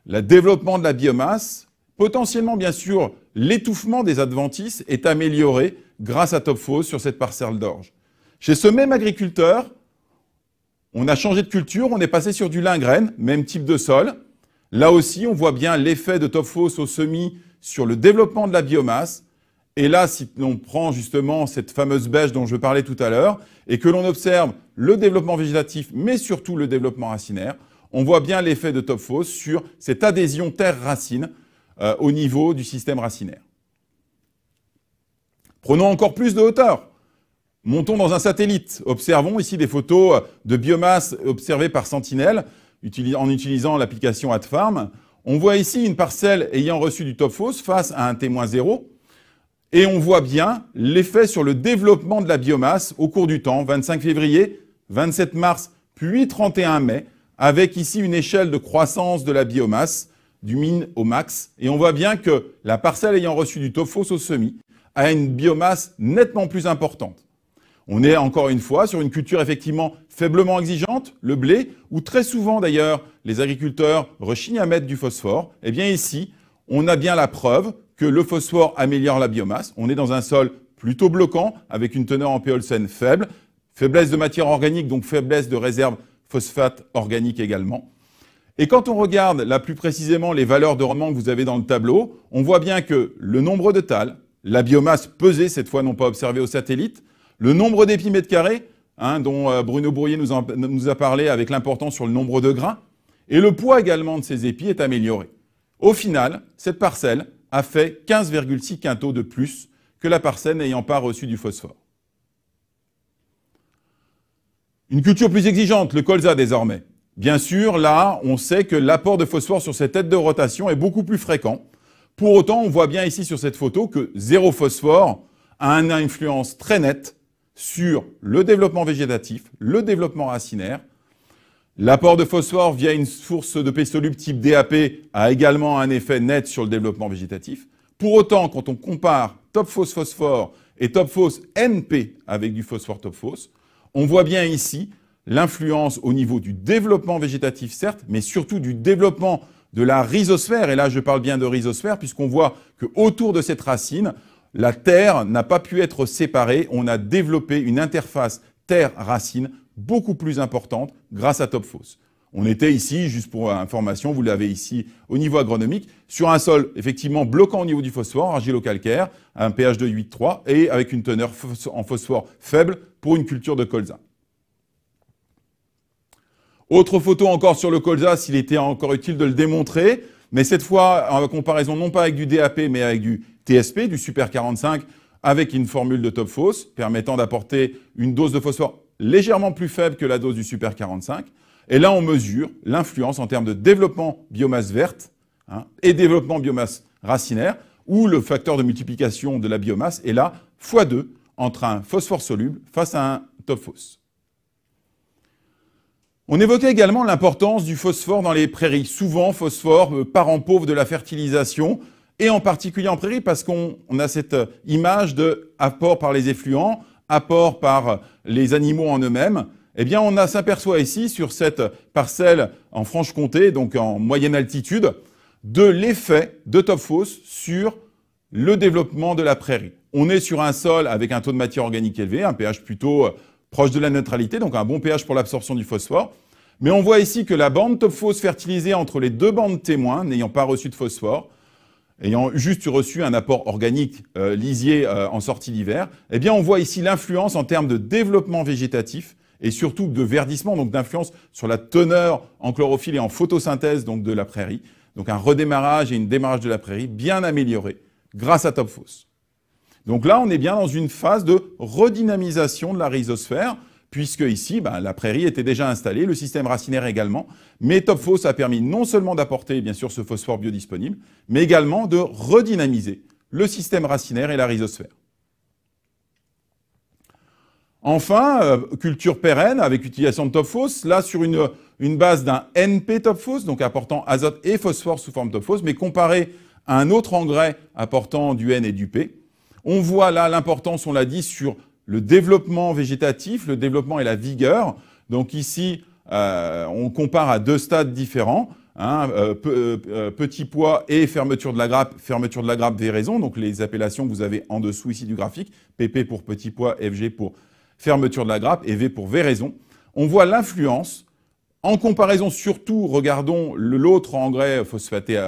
le développement de la biomasse, potentiellement bien sûr l'étouffement des adventices est amélioré grâce à Topfos sur cette parcelle d'orge. Chez ce même agriculteur, on a changé de culture, on est passé sur du lingraine, même type de sol, Là aussi, on voit bien l'effet de Topfos au semis sur le développement de la biomasse. Et là, si l'on prend justement cette fameuse bêche dont je parlais tout à l'heure, et que l'on observe le développement végétatif, mais surtout le développement racinaire, on voit bien l'effet de Topfos sur cette adhésion terre-racine euh, au niveau du système racinaire. Prenons encore plus de hauteur. Montons dans un satellite. Observons ici des photos euh, de biomasse observées par Sentinelle en utilisant l'application AdFarm. On voit ici une parcelle ayant reçu du top face à un témoin zéro. Et on voit bien l'effet sur le développement de la biomasse au cours du temps, 25 février, 27 mars, puis 31 mai, avec ici une échelle de croissance de la biomasse du min au max. Et on voit bien que la parcelle ayant reçu du topfose au semi a une biomasse nettement plus importante. On est encore une fois sur une culture effectivement faiblement exigeante, le blé, où très souvent d'ailleurs les agriculteurs rechignent à mettre du phosphore, eh bien ici, on a bien la preuve que le phosphore améliore la biomasse. On est dans un sol plutôt bloquant, avec une teneur en pH faible, faiblesse de matière organique, donc faiblesse de réserve phosphate organique également. Et quand on regarde là plus précisément les valeurs de rendement que vous avez dans le tableau, on voit bien que le nombre de tales, la biomasse pesée, cette fois non pas observée au satellite, le nombre d'épimètres carrés, Hein, dont euh, Bruno Bourrier nous, a parlé avec l'importance sur le nombre de grains. Et le poids également de ces épis est amélioré. Au final, cette parcelle a fait 15,6 quintaux de plus que la parcelle n'ayant pas reçu du phosphore. Une culture plus exigeante, le colza désormais. Bien sûr, là, on sait que l'apport de phosphore sur cette tête de rotation est beaucoup plus fréquent. Pour autant, on voit bien ici sur cette photo que zéro phosphore a une influence très nette sur le développement végétatif, le développement racinaire. L'apport de phosphore via une source de P type DAP a également un effet net sur le développement végétatif. Pour autant, quand on compare topphos phosphore et topphos NP avec du phosphore topphos, on voit bien ici l'influence au niveau du développement végétatif, certes, mais surtout du développement de la rhizosphère. Et là, je parle bien de rhizosphère, puisqu'on voit qu'autour de cette racine, la Terre n'a pas pu être séparée. On a développé une interface Terre-Racine beaucoup plus importante grâce à Topfos. On était ici, juste pour information, vous l'avez ici au niveau agronomique, sur un sol effectivement bloquant au niveau du phosphore, argilo-calcaire, un pH de 8,3 et avec une teneur en phosphore faible pour une culture de colza. Autre photo encore sur le colza, s'il était encore utile de le démontrer. Mais cette fois, en comparaison non pas avec du DAP, mais avec du TSP, du Super 45, avec une formule de top fausse permettant d'apporter une dose de phosphore légèrement plus faible que la dose du Super 45. Et là, on mesure l'influence en termes de développement biomasse verte hein, et développement biomasse racinaire, où le facteur de multiplication de la biomasse est là, x2 entre un phosphore soluble face à un top fausse. On évoquait également l'importance du phosphore dans les prairies. Souvent, phosphore, euh, parent pauvre de la fertilisation, et en particulier en prairie, parce qu'on a cette euh, image de apport par les effluents, apport par euh, les animaux en eux-mêmes. Eh bien, on s'aperçoit ici, sur cette parcelle en Franche-Comté, donc en moyenne altitude, de l'effet de Topfos sur le développement de la prairie. On est sur un sol avec un taux de matière organique élevé, un pH plutôt proche de la neutralité, donc un bon pH pour l'absorption du phosphore. Mais on voit ici que la bande topfoss fertilisée entre les deux bandes témoins, n'ayant pas reçu de phosphore, ayant juste reçu un apport organique euh, lisier euh, en sortie d'hiver, eh bien on voit ici l'influence en termes de développement végétatif et surtout de verdissement, donc d'influence sur la teneur en chlorophylle et en photosynthèse donc de la prairie. Donc un redémarrage et une démarrage de la prairie bien améliorée grâce à Topfos. Donc là, on est bien dans une phase de redynamisation de la rhizosphère, puisque ici, ben, la prairie était déjà installée, le système racinaire également. Mais Topfos a permis non seulement d'apporter, bien sûr, ce phosphore biodisponible, mais également de redynamiser le système racinaire et la rhizosphère. Enfin, euh, culture pérenne avec utilisation de Topfos, là sur une, une base d'un NP Topfos, donc apportant azote et phosphore sous forme Topfos, mais comparé à un autre engrais apportant du N et du P, on voit là l'importance, on l'a dit, sur le développement végétatif, le développement et la vigueur. Donc ici, euh, on compare à deux stades différents. Hein, euh, euh, petit poids et fermeture de la grappe, fermeture de la grappe raison. donc les appellations que vous avez en dessous ici du graphique, PP pour petit poids, FG pour fermeture de la grappe et V pour V raison. On voit l'influence. En comparaison, surtout, regardons l'autre engrais phosphaté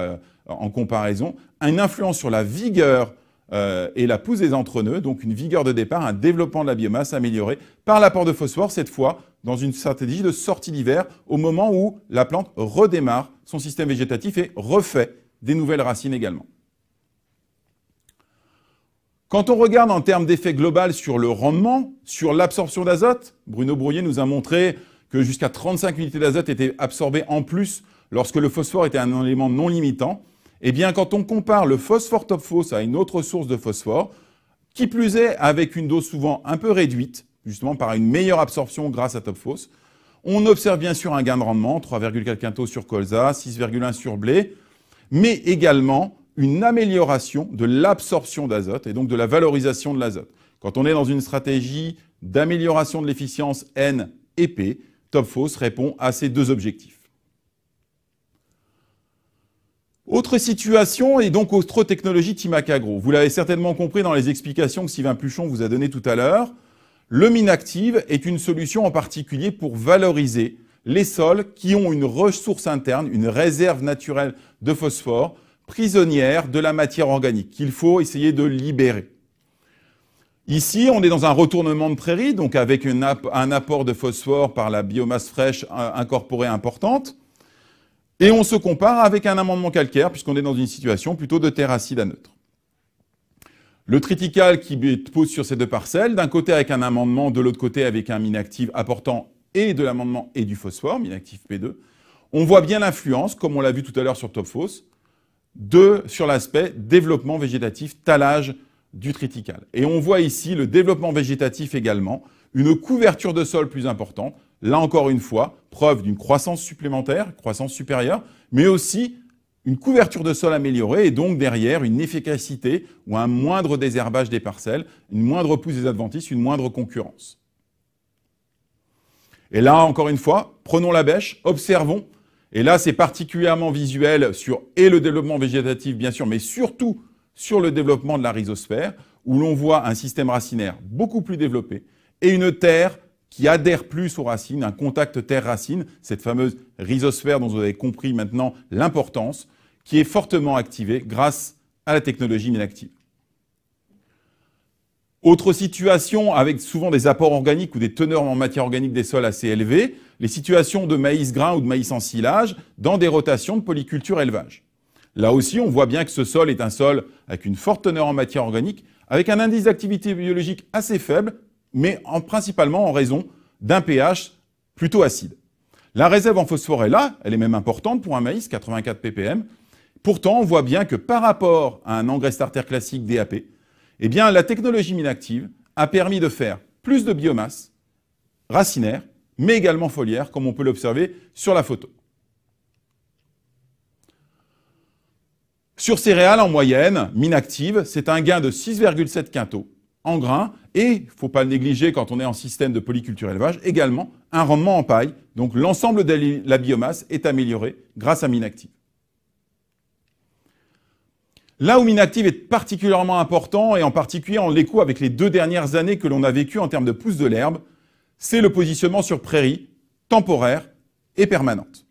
en comparaison, une influence sur la vigueur euh, et la pousse des entreneux, donc une vigueur de départ, un développement de la biomasse amélioré par l'apport de phosphore, cette fois dans une stratégie de sortie d'hiver, au moment où la plante redémarre son système végétatif et refait des nouvelles racines également. Quand on regarde en termes d'effet global sur le rendement, sur l'absorption d'azote, Bruno Brouillet nous a montré que jusqu'à 35 unités d'azote étaient absorbées en plus lorsque le phosphore était un élément non limitant. Eh bien, quand on compare le phosphore topphos à une autre source de phosphore, qui plus est avec une dose souvent un peu réduite, justement par une meilleure absorption grâce à topphos, on observe bien sûr un gain de rendement, 3,4 quintaux sur colza, 6,1 sur blé, mais également une amélioration de l'absorption d'azote et donc de la valorisation de l'azote. Quand on est dans une stratégie d'amélioration de l'efficience N et P, Topfos répond à ces deux objectifs. Autre situation, est donc stro technologie Timacagro. Vous l'avez certainement compris dans les explications que Sylvain Pluchon vous a données tout à l'heure. Le Minactive est une solution en particulier pour valoriser les sols qui ont une ressource interne, une réserve naturelle de phosphore, prisonnière de la matière organique, qu'il faut essayer de libérer. Ici, on est dans un retournement de prairie, donc avec un apport de phosphore par la biomasse fraîche euh, incorporée importante. Et on se compare avec un amendement calcaire, puisqu'on est dans une situation plutôt de terre acide à neutre. Le triticale qui pose sur ces deux parcelles, d'un côté avec un amendement, de l'autre côté avec un mine apportant et de l'amendement et du phosphore, mine P2, on voit bien l'influence, comme on l'a vu tout à l'heure sur Topfos, de, sur l'aspect développement végétatif, talage du triticale. Et on voit ici le développement végétatif également, une couverture de sol plus importante, Là encore une fois, preuve d'une croissance supplémentaire, croissance supérieure, mais aussi une couverture de sol améliorée et donc derrière une efficacité ou un moindre désherbage des parcelles, une moindre pousse des adventices, une moindre concurrence. Et là, encore une fois, prenons la bêche, observons. Et là, c'est particulièrement visuel sur et le développement végétatif, bien sûr, mais surtout sur le développement de la rhizosphère, où l'on voit un système racinaire beaucoup plus développé et une terre qui adhère plus aux racines, un contact terre-racine, cette fameuse rhizosphère dont vous avez compris maintenant l'importance, qui est fortement activée grâce à la technologie minactive. Autre situation avec souvent des apports organiques ou des teneurs en matière organique des sols assez élevés, les situations de maïs grain ou de maïs en silage dans des rotations de polyculture élevage. Là aussi, on voit bien que ce sol est un sol avec une forte teneur en matière organique, avec un indice d'activité biologique assez faible, mais en, principalement en raison d'un pH plutôt acide. La réserve en phosphore est là, elle est même importante pour un maïs, 84 ppm. Pourtant, on voit bien que par rapport à un engrais starter classique DAP, eh bien, la technologie mine a permis de faire plus de biomasse racinaire, mais également foliaire, comme on peut l'observer sur la photo. Sur céréales, en moyenne, mine active, c'est un gain de 6,7 quintaux en grains et, il ne faut pas le négliger quand on est en système de polyculture élevage, également un rendement en paille. Donc l'ensemble de la biomasse est amélioré grâce à Minactive. Là où Minactive est particulièrement important, et en particulier en l'écho avec les deux dernières années que l'on a vécues en termes de pousse de l'herbe, c'est le positionnement sur prairie, temporaire et permanente.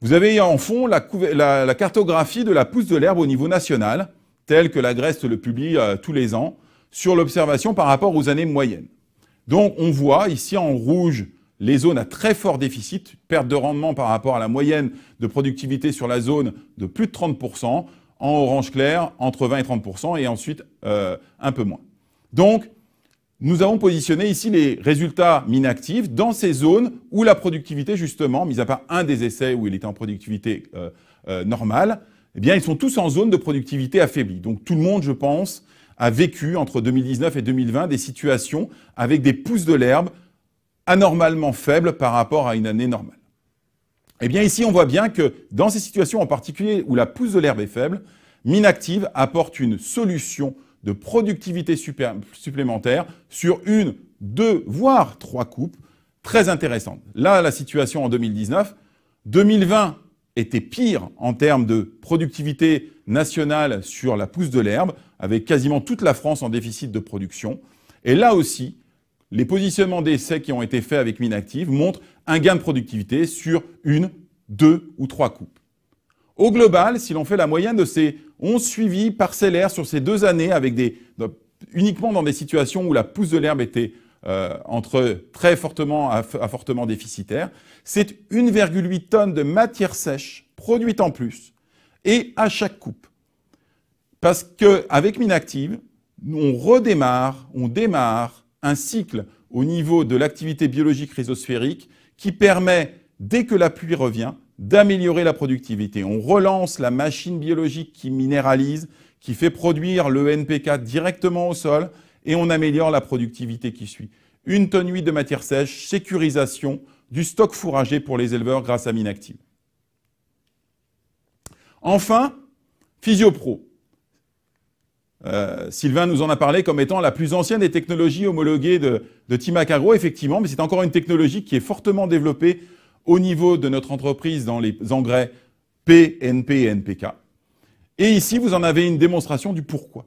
Vous avez en fond la, cartographie de la pousse de l'herbe au niveau national, telle que la Grèce le publie euh, tous les ans, sur l'observation par rapport aux années moyennes. Donc on voit ici en rouge les zones à très fort déficit, perte de rendement par rapport à la moyenne de productivité sur la zone de plus de 30%, en orange clair entre 20 et 30%, et ensuite euh, un peu moins. Donc nous avons positionné ici les résultats minactifs dans ces zones où la productivité, justement, mis à part un des essais où il était en productivité euh, euh, normale, eh bien, ils sont tous en zone de productivité affaiblie. Donc tout le monde, je pense, a vécu entre 2019 et 2020 des situations avec des pousses de l'herbe anormalement faibles par rapport à une année normale. Eh bien ici, on voit bien que dans ces situations en particulier où la pousse de l'herbe est faible, Minactive apporte une solution de productivité supplémentaire sur une, deux, voire trois coupes très intéressantes. Là, la situation en 2019, 2020, était pire en termes de productivité nationale sur la pousse de l'herbe, avec quasiment toute la France en déficit de production. Et là aussi, les positionnements d'essais qui ont été faits avec mine active montrent un gain de productivité sur une, deux ou trois coupes. Au global, si l'on fait la moyenne de ces 11 suivis parcellaires sur ces deux années, avec des, uniquement dans des situations où la pousse de l'herbe était euh, entre très fortement à, fortement déficitaire, c'est 1,8 tonnes de matière sèche produite en plus et à chaque coupe. Parce que avec Minactive, on redémarre, on démarre un cycle au niveau de l'activité biologique rhizosphérique qui permet, dès que la pluie revient, d'améliorer la productivité. On relance la machine biologique qui minéralise, qui fait produire le NPK directement au sol et on améliore la productivité qui suit. Une tonne huit de matière sèche, sécurisation du stock fourragé pour les éleveurs grâce à Minactive. Enfin, Physiopro. Euh, Sylvain nous en a parlé comme étant la plus ancienne des technologies homologuées de, de Agro, effectivement, mais c'est encore une technologie qui est fortement développée au niveau de notre entreprise dans les engrais P, PNP et NPK. Et ici, vous en avez une démonstration du pourquoi.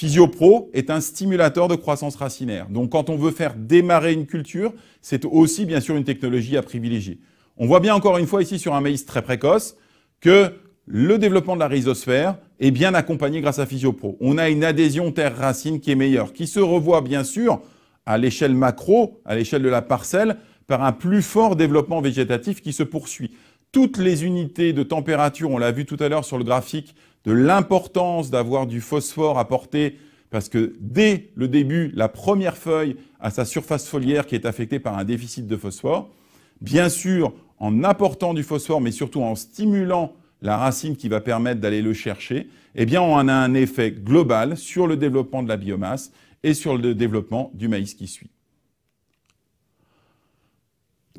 PhysioPro est un stimulateur de croissance racinaire. Donc quand on veut faire démarrer une culture, c'est aussi bien sûr une technologie à privilégier. On voit bien encore une fois ici sur un maïs très précoce que le développement de la rhizosphère est bien accompagné grâce à PhysioPro. On a une adhésion terre-racine qui est meilleure, qui se revoit bien sûr à l'échelle macro, à l'échelle de la parcelle, par un plus fort développement végétatif qui se poursuit. Toutes les unités de température, on l'a vu tout à l'heure sur le graphique de l'importance d'avoir du phosphore apporté parce que dès le début, la première feuille a sa surface foliaire qui est affectée par un déficit de phosphore. Bien sûr, en apportant du phosphore, mais surtout en stimulant la racine qui va permettre d'aller le chercher, eh bien, on a un effet global sur le développement de la biomasse et sur le développement du maïs qui suit.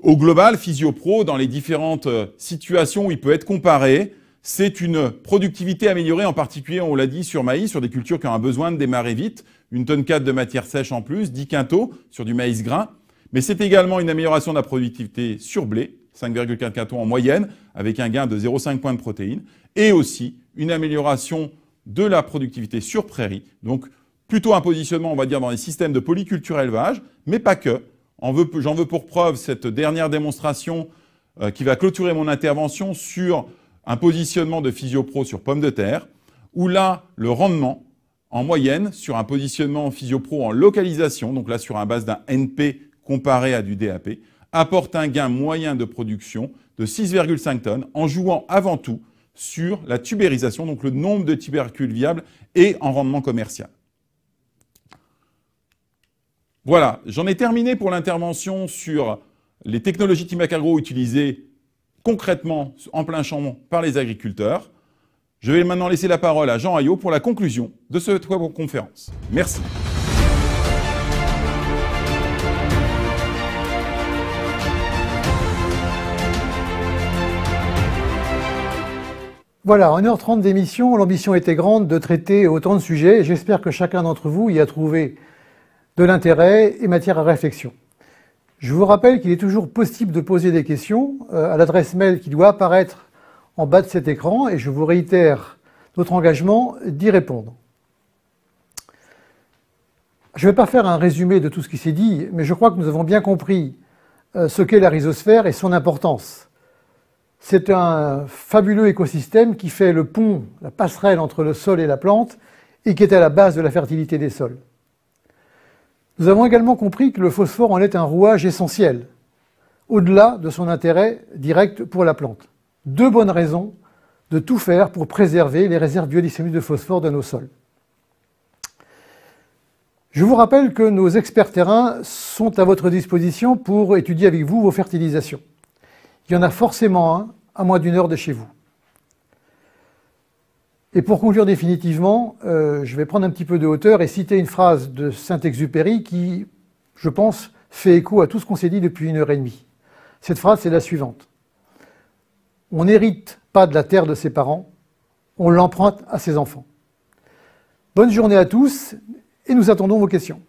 Au global, PhysioPro, dans les différentes euh, situations où il peut être comparé, c'est une productivité améliorée, en particulier, on l'a dit, sur maïs, sur des cultures qui ont un besoin de démarrer vite. Une tonne 4 de matière sèche en plus, 10 quintaux sur du maïs grain. Mais c'est également une amélioration de la productivité sur blé, 5,4 quintaux en moyenne, avec un gain de 0,5 points de protéines. Et aussi une amélioration de la productivité sur prairie. Donc, plutôt un positionnement, on va dire, dans les systèmes de polyculture élevage, mais pas que. J'en veux pour preuve cette dernière démonstration euh, qui va clôturer mon intervention sur un positionnement de Physiopro sur pomme de terre, où là, le rendement, en moyenne, sur un positionnement Physiopro en localisation, donc là sur la base d'un NP comparé à du DAP, apporte un gain moyen de production de 6,5 tonnes en jouant avant tout sur la tubérisation, donc le nombre de tubercules viables et en rendement commercial. Voilà, j'en ai terminé pour l'intervention sur les technologies Timacagro utilisées concrètement en plein champ par les agriculteurs. Je vais maintenant laisser la parole à Jean Ayot pour la conclusion de cette webconférence. Merci. Voilà, 1h30 d'émission, l'ambition était grande de traiter autant de sujets. J'espère que chacun d'entre vous y a trouvé de l'intérêt et matière à réflexion. Je vous rappelle qu'il est toujours possible de poser des questions euh, à l'adresse mail qui doit apparaître en bas de cet écran et je vous réitère notre engagement d'y répondre. Je ne vais pas faire un résumé de tout ce qui s'est dit, mais je crois que nous avons bien compris euh, ce qu'est la rhizosphère et son importance. C'est un fabuleux écosystème qui fait le pont, la passerelle entre le sol et la plante et qui est à la base de la fertilité des sols. Nous avons également compris que le phosphore en est un rouage essentiel, au-delà de son intérêt direct pour la plante. Deux bonnes raisons de tout faire pour préserver les réserves biodisponibles de phosphore de nos sols. Je vous rappelle que nos experts terrains sont à votre disposition pour étudier avec vous vos fertilisations. Il y en a forcément un à moins d'une heure de chez vous. Et pour conclure définitivement, euh, je vais prendre un petit peu de hauteur et citer une phrase de Saint-Exupéry qui, je pense, fait écho à tout ce qu'on s'est dit depuis une heure et demie. Cette phrase, c'est la suivante. On n'hérite pas de la terre de ses parents, on l'emprunte à ses enfants. Bonne journée à tous et nous attendons vos questions.